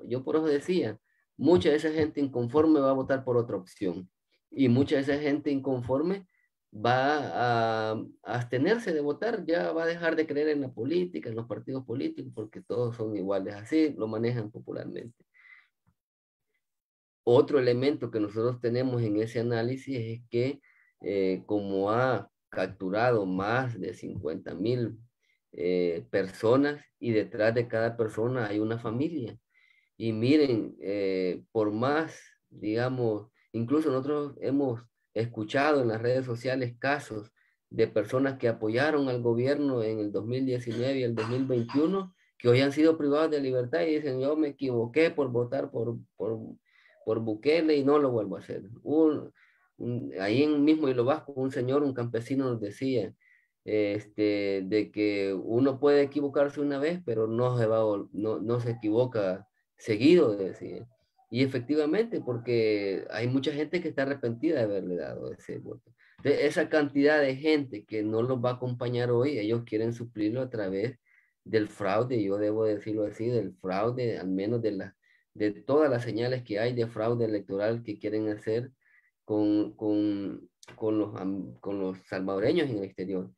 yo por eso decía, mucha de esa gente inconforme va a votar por otra opción y mucha de esa gente inconforme va a, abstenerse de votar, ya va a dejar de creer en la política, en los partidos políticos, porque todos son iguales, así lo manejan popularmente. Otro elemento que nosotros tenemos en ese análisis es que eh, como ha capturado más de 50 mil eh, personas y detrás de cada persona hay una familia, y miren, eh, por más, digamos, incluso nosotros hemos escuchado en las redes sociales casos de personas que apoyaron al gobierno en el 2019 y el 2021, que hoy han sido privados de libertad y dicen, yo me equivoqué por votar por, por, por Bukele y no lo vuelvo a hacer. Un, ahí en mismo Hilo Vasco, un señor, un campesino nos decía, este, de que uno puede equivocarse una vez, pero no no, no se equivoca seguido de Y efectivamente, porque hay mucha gente que está arrepentida de haberle dado ese voto. De esa cantidad de gente que no los va a acompañar hoy, ellos quieren suplirlo a través del fraude, yo debo decirlo así, del fraude, al menos de, la, de todas las señales que hay de fraude electoral que quieren hacer con, con, con los, con los salvadoreños en el exterior.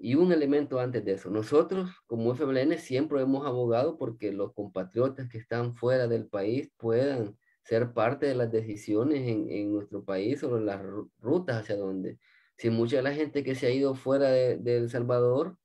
Y un elemento antes de eso, nosotros como FMLN siempre hemos abogado porque los compatriotas que están fuera del país puedan ser parte de las decisiones en, nuestro país sobre las rutas hacia dónde Si mucha de la gente que se ha ido fuera de, El Salvador,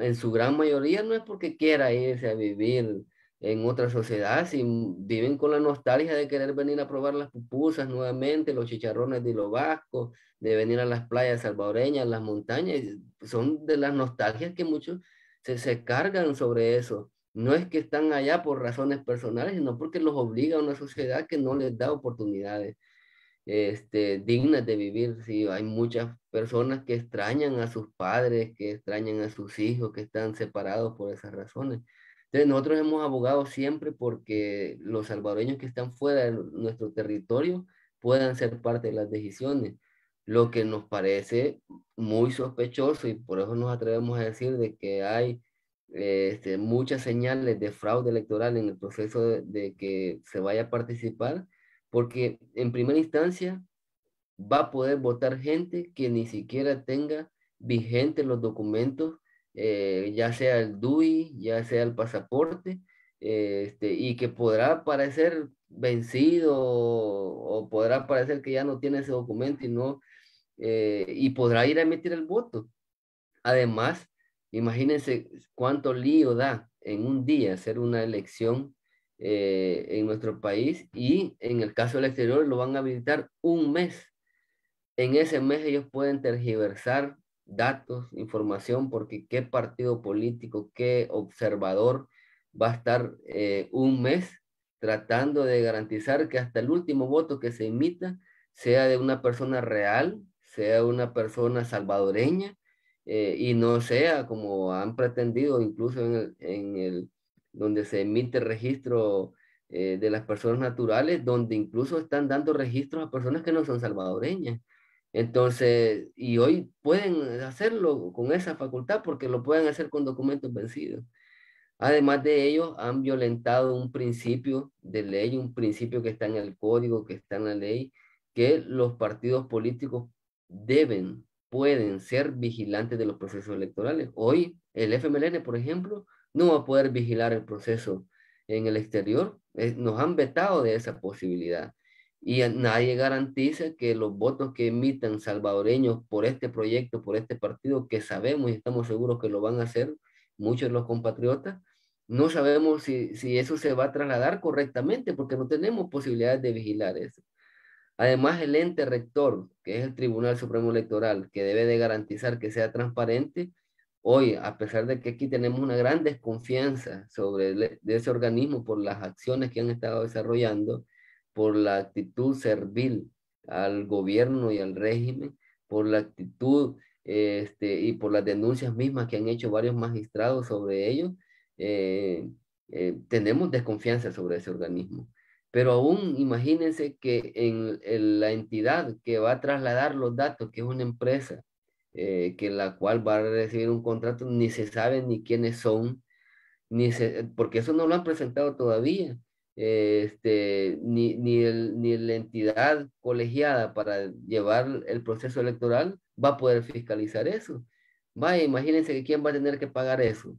en su gran mayoría no es porque quiera irse a vivir en otra sociedad, si viven con la nostalgia de querer venir a probar las pupusas nuevamente, los chicharrones de los vasco, de venir a las playas salvadoreñas, las montañas, son de las nostalgias que muchos se, se cargan sobre eso. No es que están allá por razones personales, sino porque los obliga a una sociedad que no les da oportunidades este, dignas de vivir. Sí, hay muchas personas que extrañan a sus padres, que extrañan a sus hijos, que están separados por esas razones. Entonces, nosotros hemos abogado siempre porque los salvadoreños que están fuera de nuestro territorio puedan ser parte de las decisiones lo que nos parece muy sospechoso y por eso nos atrevemos a decir de que hay eh, este, muchas señales de fraude electoral en el proceso de, que se vaya a participar, porque en primera instancia va a poder votar gente que ni siquiera tenga vigentes los documentos, eh, ya sea el DUI, ya sea el pasaporte, eh, este, y que podrá parecer vencido o podrá parecer que ya no tiene ese documento y no eh, y podrá ir a emitir el voto. Además, imagínense cuánto lío da en un día hacer una elección eh, en nuestro país y en el caso del exterior lo van a habilitar un mes. En ese mes ellos pueden tergiversar datos, información, porque qué partido político, qué observador va a estar eh, un mes tratando de garantizar que hasta el último voto que se emita sea de una persona real sea una persona salvadoreña eh, y no sea como han pretendido incluso en el, en el donde se emite registro eh, de las personas naturales, donde incluso están dando registros a personas que no son salvadoreñas. Entonces, y hoy pueden hacerlo con esa facultad porque lo pueden hacer con documentos vencidos. Además de ello, han violentado un principio de ley, un principio que está en el código, que está en la ley, que los partidos políticos deben, pueden ser vigilantes de los procesos electorales. Hoy el FMLN, por ejemplo, no va a poder vigilar el proceso en el exterior. Eh, nos han vetado de esa posibilidad. Y nadie garantiza que los votos que emitan salvadoreños por este proyecto, por este partido, que sabemos y estamos seguros que lo van a hacer muchos de los compatriotas, no sabemos si, si eso se va a trasladar correctamente porque no tenemos posibilidades de vigilar eso. Además, el ente rector, que es el Tribunal Supremo Electoral, que debe de garantizar que sea transparente, hoy, a pesar de que aquí tenemos una gran desconfianza sobre e, ese organismo por las acciones que han estado desarrollando, por la actitud servil al gobierno y al régimen, por la actitud este, y por las denuncias mismas que han hecho varios magistrados sobre ello, eh, eh, tenemos desconfianza sobre ese organismo. Pero aún imagínense que en, la entidad que va a trasladar los datos, que es una empresa, eh, que la cual va a recibir un contrato, ni se sabe ni quiénes son, ni se, eh, porque eso no lo han presentado todavía. Eh, este, ni, ni, ni la entidad colegiada para llevar el proceso electoral va a poder fiscalizar eso. va imagínense que quién va a tener que pagar eso.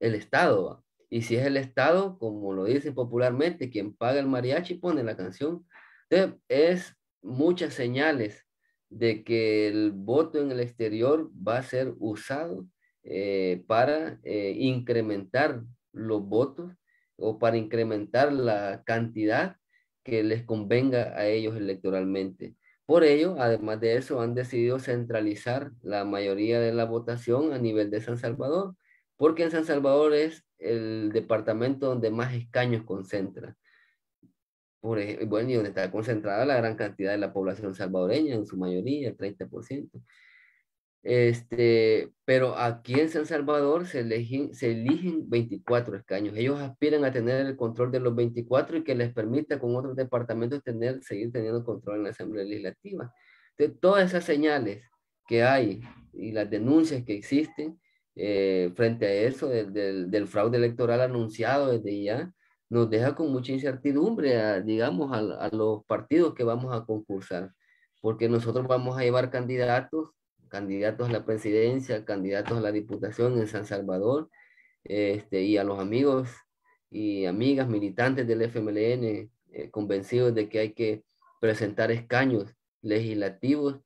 El Estado va. Y si es el Estado, como lo dice popularmente, quien paga el mariachi pone la canción. Entonces, es muchas señales de que el voto en el exterior va a ser usado eh, para eh, incrementar los votos o para incrementar la cantidad que les convenga a ellos electoralmente. Por ello, además de eso, han decidido centralizar la mayoría de la votación a nivel de San Salvador, porque en San Salvador es el departamento donde más escaños concentra. Por bueno, y donde está concentrada la gran cantidad de la población salvadoreña, en su mayoría, el 30%. Este, pero aquí en San Salvador se eligen, se eligen 24 escaños. Ellos aspiran a tener el control de los 24 y que les permita con otros departamentos tener, seguir teniendo control en la Asamblea Legislativa. De todas esas señales que hay y las denuncias que existen eh, frente a eso del, fraude electoral anunciado desde ya, nos deja con mucha incertidumbre, digamos, a, los partidos que vamos a concursar, porque nosotros vamos a llevar candidatos, candidatos a la presidencia, candidatos a la diputación en San Salvador, este, y a los amigos y amigas militantes del FMLN eh, convencidos de que hay que presentar escaños legislativos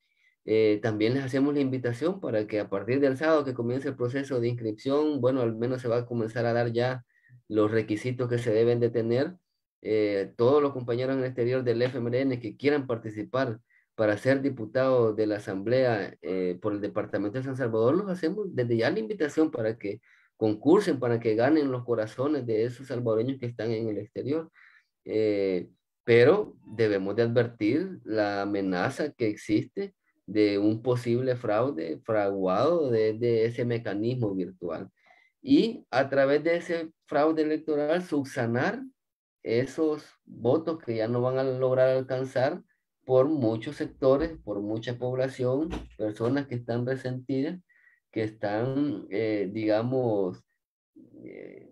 eh, también les hacemos la invitación para que a partir del sábado que comience el proceso de inscripción, bueno, al menos se va a comenzar a dar ya los requisitos que se deben de tener. Eh, todos los compañeros en el exterior del FMRN que quieran participar para ser diputados de la Asamblea eh, por el Departamento de San Salvador, los hacemos desde ya la invitación para que concursen, para que ganen los corazones de esos salvadoreños que están en el exterior. pero debemos de advertir la amenaza que existe de un posible fraude fraguado de ese mecanismo virtual. Y a través de ese fraude electoral, subsanar esos votos que ya no van a lograr alcanzar por muchos sectores, por mucha población, personas que están resentidas, que están, eh, digamos, eh,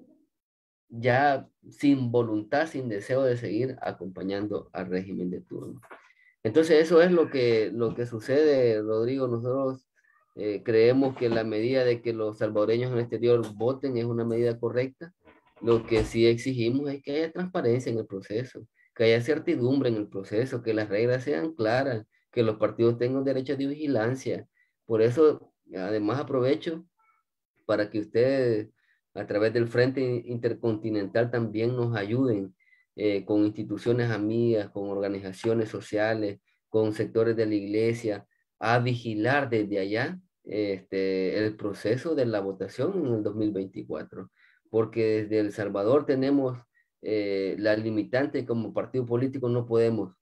ya sin voluntad, sin deseo de seguir acompañando al régimen de turno. Entonces eso es lo que, lo que sucede, Rodrigo. Nosotros eh, creemos que la medida de que los salvadoreños en el exterior voten es una medida correcta. Lo que sí exigimos es que haya transparencia en el proceso, que haya certidumbre en el proceso, que las reglas sean claras, que los partidos tengan derechos de vigilancia. Por eso, además, aprovecho para que ustedes a través del Frente Intercontinental también nos ayuden eh, con instituciones amigas, con organizaciones sociales, con sectores de la iglesia, a vigilar desde allá este, el proceso de la votación en el 2024, porque desde El Salvador tenemos eh, la limitante como partido político, no podemos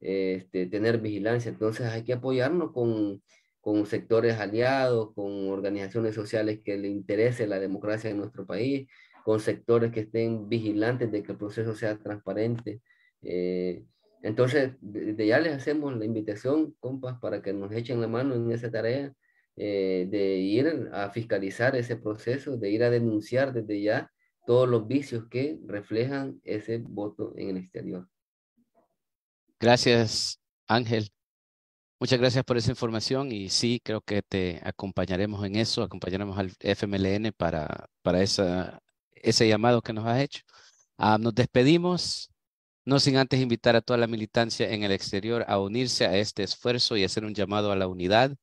este, tener vigilancia, entonces hay que apoyarnos con, con sectores aliados, con organizaciones sociales que le interese la democracia en nuestro país, con sectores que estén vigilantes de que el proceso sea transparente. Eh, entonces, desde ya les hacemos la invitación, compas, para que nos echen la mano en esa tarea eh, de ir a fiscalizar ese proceso, de ir a denunciar desde ya todos los vicios que reflejan ese voto en el exterior. Gracias, Ángel. Muchas gracias por esa información y sí, creo que te acompañaremos en eso, acompañaremos al FMLN para, para esa ese llamado que nos has hecho. Ah, nos despedimos, no sin antes invitar a toda la militancia en el exterior a unirse a este esfuerzo y hacer un llamado a la unidad,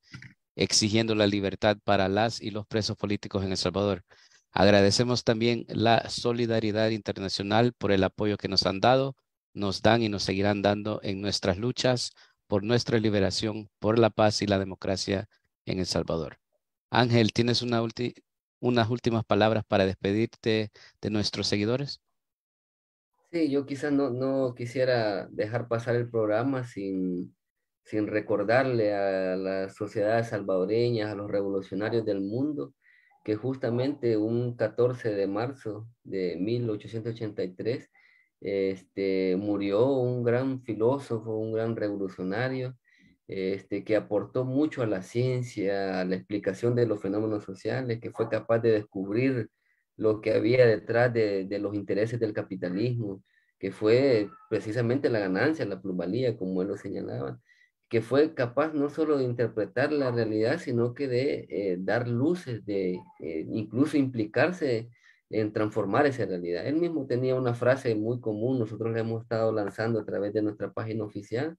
exigiendo la libertad para las y los presos políticos en El Salvador. Agradecemos también la solidaridad internacional por el apoyo que nos han dado, nos dan y nos seguirán dando en nuestras luchas por nuestra liberación, por la paz y la democracia en El Salvador. Ángel, ¿tienes una, última unas últimas palabras para despedirte de nuestros seguidores? Sí, yo quizás no, quisiera dejar pasar el programa sin, sin recordarle a las sociedades salvadoreñas, a los revolucionarios del mundo, que justamente un 14 de marzo de 1883 este, murió un gran filósofo, un gran revolucionario, este, que aportó mucho a la ciencia, a la explicación de los fenómenos sociales, que fue capaz de descubrir lo que había detrás de, los intereses del capitalismo, que fue precisamente la ganancia, la plusvalía como él lo señalaba, que fue capaz no solo de interpretar la realidad, sino que de eh, dar luces, de eh, incluso implicarse en transformar esa realidad. Él mismo tenía una frase muy común, nosotros la hemos estado lanzando a través de nuestra página oficial,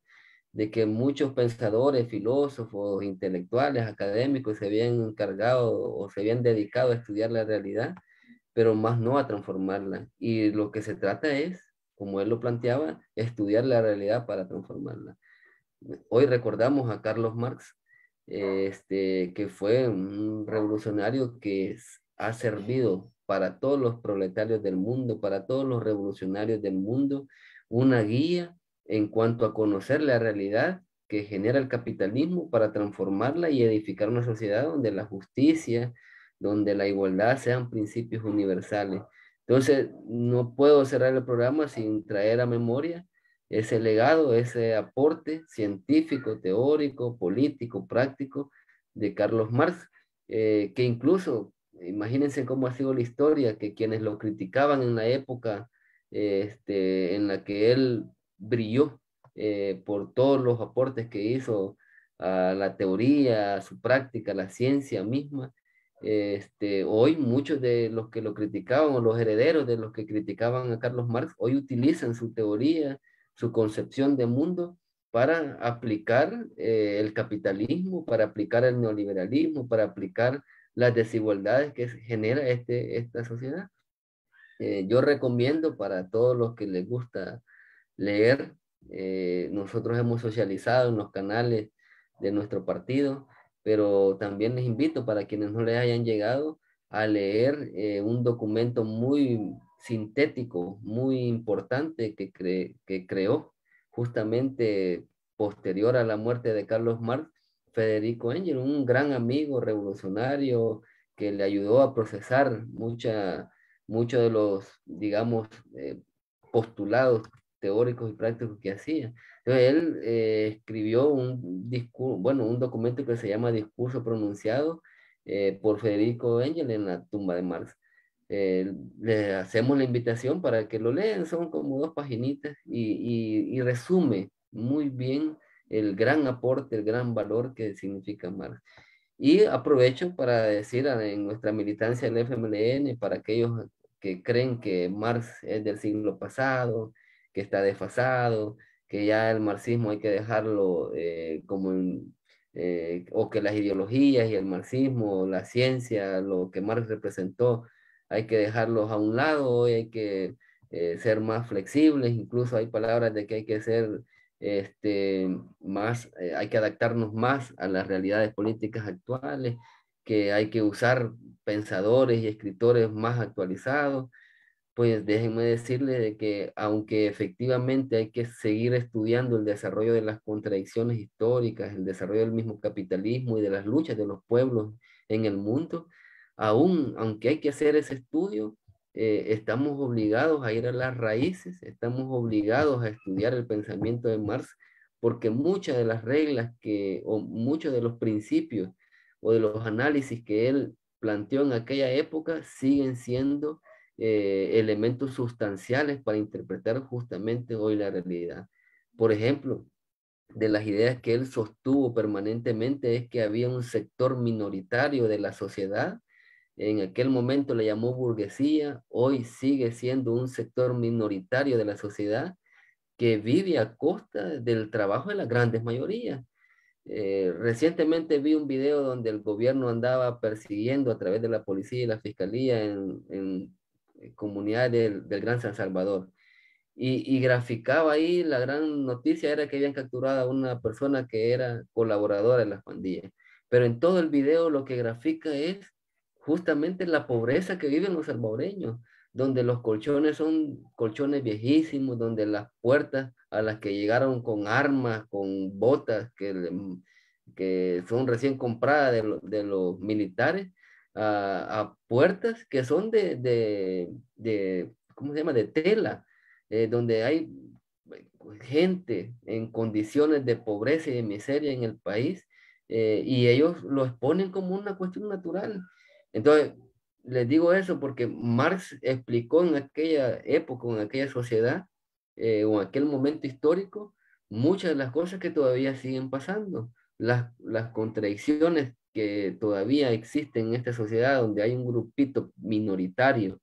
de que muchos pensadores, filósofos, intelectuales, académicos se habían encargado o se habían dedicado a estudiar la realidad, pero más no a transformarla. Y lo que se trata es, como él lo planteaba, estudiar la realidad para transformarla. Hoy recordamos a Carlos Marx, este, que fue un revolucionario que ha servido para todos los proletarios del mundo, para todos los revolucionarios del mundo, una guía en cuanto a conocer la realidad que genera el capitalismo para transformarla y edificar una sociedad donde la justicia, donde la igualdad sean principios universales. Entonces, no puedo cerrar el programa sin traer a memoria ese legado, ese aporte científico, teórico, político, práctico de Carlos Marx, eh, que incluso, imagínense cómo ha sido la historia, que quienes lo criticaban en la época eh, este, en la que él brilló eh, por todos los aportes que hizo a la teoría, a su práctica, a la ciencia misma. Este, hoy muchos de los que lo criticaban o los herederos de los que criticaban a Carlos Marx, hoy utilizan su teoría, su concepción de mundo para aplicar eh, el capitalismo, para aplicar el neoliberalismo, para aplicar las desigualdades que genera este, esta sociedad. Eh, yo recomiendo para todos los que les gusta leer. Eh, nosotros hemos socializado en los canales de nuestro partido, pero también les invito para quienes no les hayan llegado a leer eh, un documento muy sintético, muy importante que, que creó justamente posterior a la muerte de Carlos Marx, Federico Engel, un gran amigo revolucionario que le ayudó a procesar muchos de los, digamos, eh, postulados teóricos y prácticos que hacía. Entonces él eh, escribió un discurso, bueno, un documento que se llama Discurso Pronunciado eh, por Federico Engel en la tumba de Marx. Eh, le hacemos la invitación para que lo lean, son como dos paginitas y, resume muy bien el gran aporte, el gran valor que significa Marx. Y aprovecho para decir a, ah, en nuestra militancia del FMLN, para aquellos que creen que Marx es del siglo pasado, que está desfasado, que ya el marxismo hay que dejarlo eh, como eh, o que las ideologías y el marxismo, la ciencia, lo que Marx representó, hay que dejarlos a un lado, hoy hay que eh, ser más flexibles, incluso hay palabras de que hay que ser este, más, hay que adaptarnos más a las realidades políticas actuales, que hay que usar pensadores y escritores más actualizados, pues déjenme decirle que aunque efectivamente hay que seguir estudiando el desarrollo de las contradicciones históricas, el desarrollo del mismo capitalismo y de las luchas de los pueblos en el mundo, aún aunque hay que hacer ese estudio, eh, estamos obligados a ir a las raíces, estamos obligados a estudiar el pensamiento de Marx, porque muchas de las reglas que, o muchos de los principios o de los análisis que él planteó en aquella época siguen siendo eh, elementos sustanciales para interpretar justamente hoy la realidad. Por ejemplo, de las ideas que él sostuvo permanentemente es que había un sector minoritario de la sociedad, en aquel momento le llamó burguesía, hoy sigue siendo un sector minoritario de la sociedad que vive a costa del trabajo de las grandes mayorías. Eh, recientemente vi un video donde el gobierno andaba persiguiendo a través de la policía y la fiscalía en, en eh, comunidad del, Gran San Salvador. Y, graficaba ahí, la gran noticia era que habían capturado a una persona que era colaboradora de las pandillas. Pero en todo el video lo que grafica es justamente la pobreza que viven los salvadoreños, donde los colchones son colchones viejísimos, donde las puertas a las que llegaron con armas, con botas que, son recién compradas de, de los militares, a, puertas que son de, de, ¿cómo se llama?, de tela, eh, donde hay pues, gente en condiciones de pobreza y de miseria en el país eh, y ellos lo exponen como una cuestión natural. Entonces, les digo eso porque Marx explicó en aquella época, en aquella sociedad eh, o en aquel momento histórico, muchas de las cosas que todavía siguen pasando, las, las contradicciones que todavía existe en esta sociedad donde hay un grupito minoritario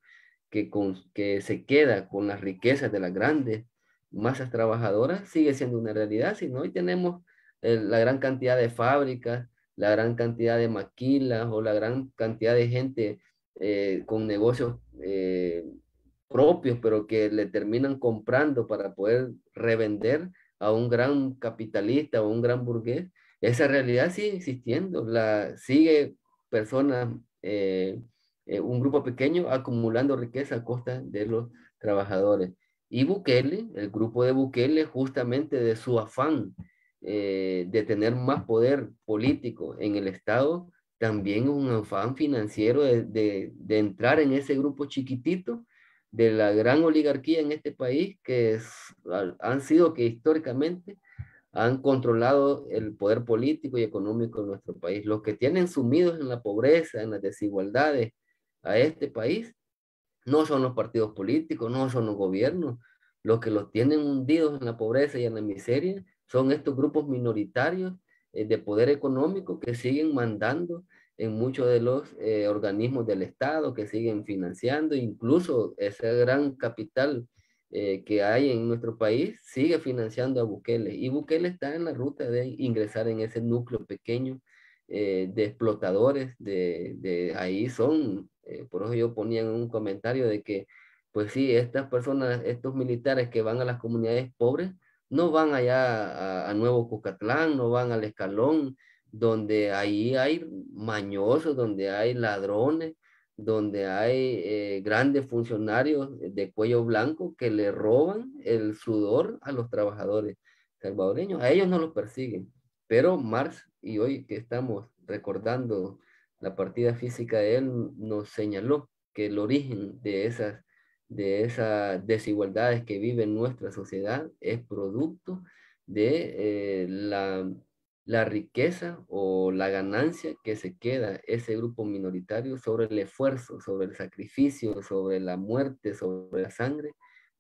que, con, que se queda con las riquezas de las grandes masas trabajadoras, sigue siendo una realidad, si no, hoy tenemos eh, la gran cantidad de fábricas, la gran cantidad de maquilas o la gran cantidad de gente eh, con negocios eh, propios, pero que le terminan comprando para poder revender a un gran capitalista o un gran burgués esa realidad sigue existiendo, la, sigue personas, eh, eh, un grupo pequeño acumulando riqueza a costa de los trabajadores. Y Bukele, el grupo de Bukele, justamente de su afán eh, de tener más poder político en el Estado, también un afán financiero de, entrar en ese grupo chiquitito de la gran oligarquía en este país que han sido que históricamente han controlado el poder político y económico de nuestro país. Los que tienen sumidos en la pobreza, en las desigualdades a este país, no son los partidos políticos, no son los gobiernos. Los que los tienen hundidos en la pobreza y en la miseria son estos grupos minoritarios eh, de poder económico que siguen mandando en muchos de los eh, organismos del Estado, que siguen financiando, incluso ese gran capital eh, que hay en nuestro país sigue financiando a Bukele y Bukele está en la ruta de ingresar en ese núcleo pequeño eh, de explotadores, de, ahí son, eh, por eso yo ponía en un comentario de que, pues sí, estas personas, estos militares que van a las comunidades pobres, no van allá a, a Nuevo Cucatlán, no van al Escalón, donde ahí hay mañosos, donde hay ladrones, donde hay eh, grandes funcionarios de cuello blanco que le roban el sudor a los trabajadores salvadoreños. A ellos no los persiguen, pero Marx, y hoy que estamos recordando la partida física de él, nos señaló que el origen de esas, de esas desigualdades que vive nuestra sociedad es producto de eh, la la riqueza o la ganancia que se queda ese grupo minoritario sobre el esfuerzo, sobre el sacrificio, sobre la muerte, sobre la sangre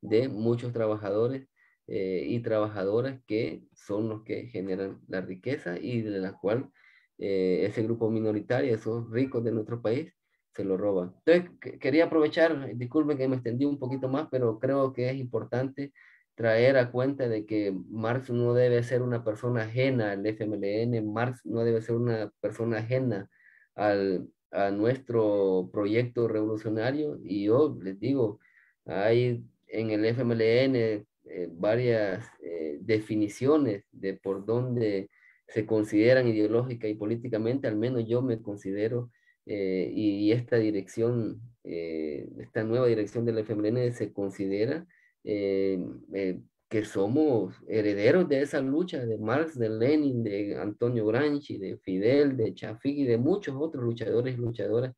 de muchos trabajadores eh, y trabajadoras que son los que generan la riqueza y de la cual eh, ese grupo minoritario, esos ricos de nuestro país, se lo roban. Entonces, quería aprovechar, disculpen que me extendí un poquito más, pero creo que es importante traer a cuenta de que Marx no debe ser una persona ajena al FMLN, Marx no debe ser una persona ajena al, a nuestro proyecto revolucionario. Y yo les digo, hay en el FMLN eh, eh, varias eh, definiciones de por dónde se consideran ideológica y políticamente, al menos yo me considero, y, esta dirección, esta nueva dirección del FMLN se considera eh, eh, que somos herederos de esa lucha de Marx, de Lenin, de Antonio Granchi de Fidel, de Chafik y de muchos otros luchadores y luchadoras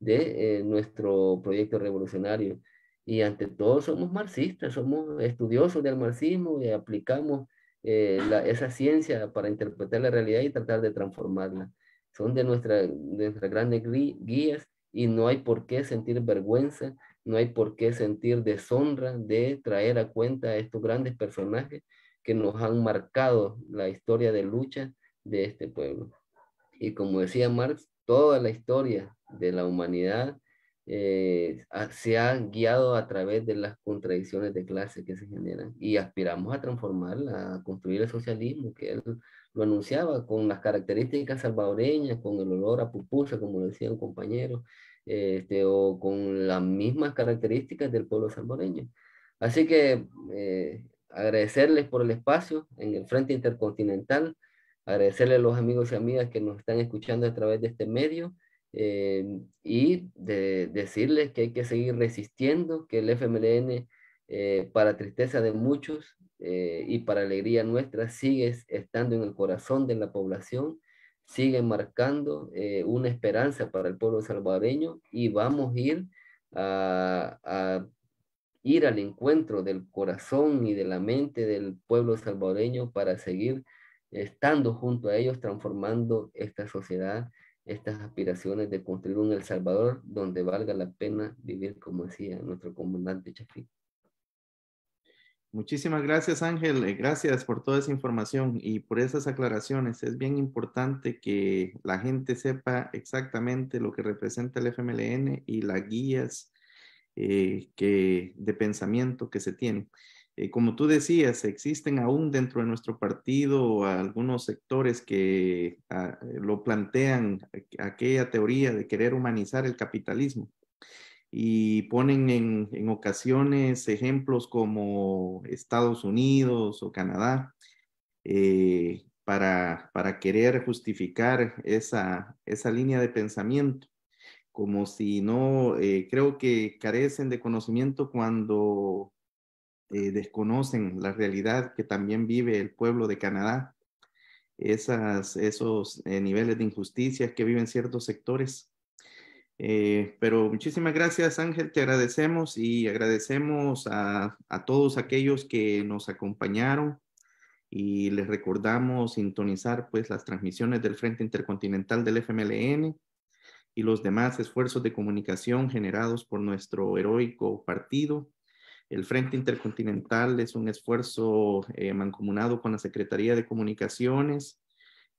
de eh, nuestro proyecto revolucionario. Y ante todo somos marxistas, somos estudiosos del marxismo y aplicamos esa ciencia para interpretar la realidad y tratar de transformarla. Son de, nuestra, de nuestras grandes guías y no hay por qué sentir vergüenza no hay por qué sentir deshonra de traer a cuenta a estos grandes personajes que nos han marcado la historia de lucha de este pueblo. Y como decía Marx, toda la historia de la humanidad eh, se ha guiado a través de las contradicciones de clase que se generan y aspiramos a transformarla, a construir el socialismo que él lo anunciaba con las características salvadoreñas, con el olor a pupusa, como decía un compañero, este, o con las mismas características del pueblo salvadoreño. Así que eh, agradecerles por el espacio en el Frente Intercontinental, agradecerles a los amigos y amigas que nos están escuchando a través de este medio eh, y decirles que hay que seguir resistiendo, que el FMLN, eh, para tristeza de muchos y para alegría nuestra, sigue estando en el corazón de la población sigue marcando eh, una esperanza para el pueblo salvadoreño y vamos a ir a, ir al encuentro del corazón y de la mente del pueblo salvadoreño para seguir estando junto a ellos, transformando esta sociedad, estas aspiraciones de construir un El Salvador donde valga la pena vivir, como decía nuestro comandante Chafik. Muchísimas gracias, Ángel. Eh, gracias por toda esa información y por esas aclaraciones. Es bien importante que la gente sepa exactamente lo que representa el FMLN y las guías eh, que, de pensamiento que se tienen. Eh, como tú decías, existen aún dentro de nuestro partido algunos sectores que ah, lo plantean aquella teoría de querer humanizar el capitalismo y ponen en, en ocasiones ejemplos como Estados Unidos o Canadá eh, para, para querer justificar esa, esa línea de pensamiento como si no, eh, creo que carecen de conocimiento cuando eh, desconocen la realidad que también vive el pueblo de Canadá, Esas, esos niveles de injusticias que viven ciertos sectores eh, pero muchísimas gracias Ángel, te agradecemos y agradecemos a, todos aquellos que nos acompañaron y les recordamos sintonizar pues las transmisiones del Frente Intercontinental del FMLN y los demás esfuerzos de comunicación generados por nuestro heroico partido. El Frente Intercontinental es un esfuerzo eh, mancomunado con la Secretaría de Comunicaciones,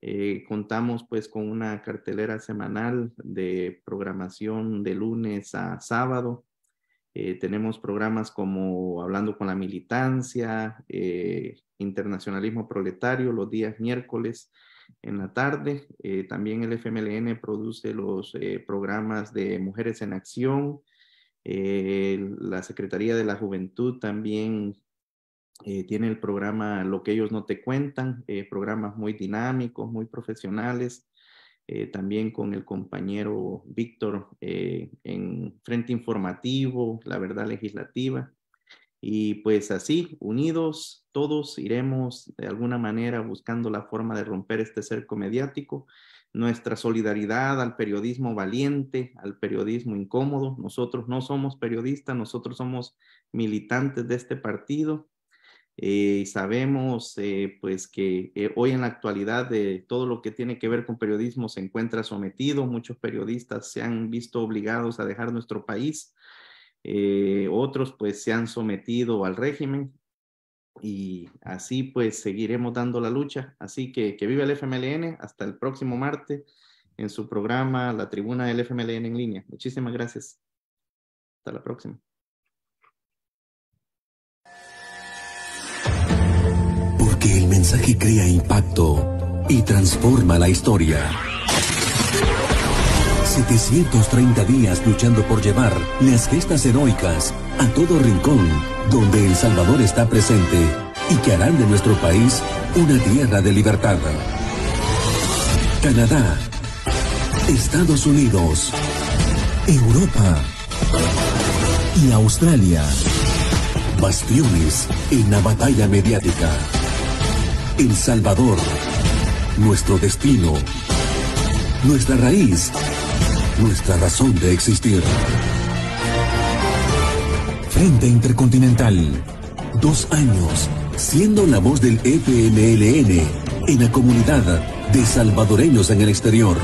eh, contamos pues con una cartelera semanal de programación de lunes a sábado. Eh, tenemos programas como Hablando con la Militancia, eh, Internacionalismo Proletario los días miércoles en la tarde. también el FMLN produce los programas de Mujeres en Acción. la Secretaría de la Juventud también eh, tiene el programa Lo que ellos no te cuentan, eh, programas muy dinámicos, muy profesionales. Eh, también con el compañero Víctor en Frente Informativo, La Verdad Legislativa. Y pues así, unidos, todos iremos de alguna manera buscando la forma de romper este cerco mediático. Nuestra solidaridad al periodismo valiente, al periodismo incómodo. Nosotros no somos periodistas, nosotros somos militantes de este partido y eh, sabemos eh, pues que eh, hoy en la actualidad de todo lo que tiene que ver con periodismo se encuentra sometido, muchos periodistas se han visto obligados a dejar nuestro país, otros pues se han sometido al régimen y así pues seguiremos dando la lucha. Así que que viva el FMLN, hasta el próximo martes en su programa La Tribuna del FMLN en línea. Muchísimas gracias. Hasta la próxima. mensaje crea impacto y transforma la historia. 730 días luchando por llevar las gestas heroicas a todo rincón donde El Salvador está presente y que harán de nuestro país una tierra de libertad. Canadá, Estados Unidos, Europa y Australia. Bastiones en la batalla mediática. El Salvador, nuestro destino, nuestra raíz, nuestra razón de existir. Frente Intercontinental, dos años siendo la voz del FMLN en la comunidad de salvadoreños en el exterior.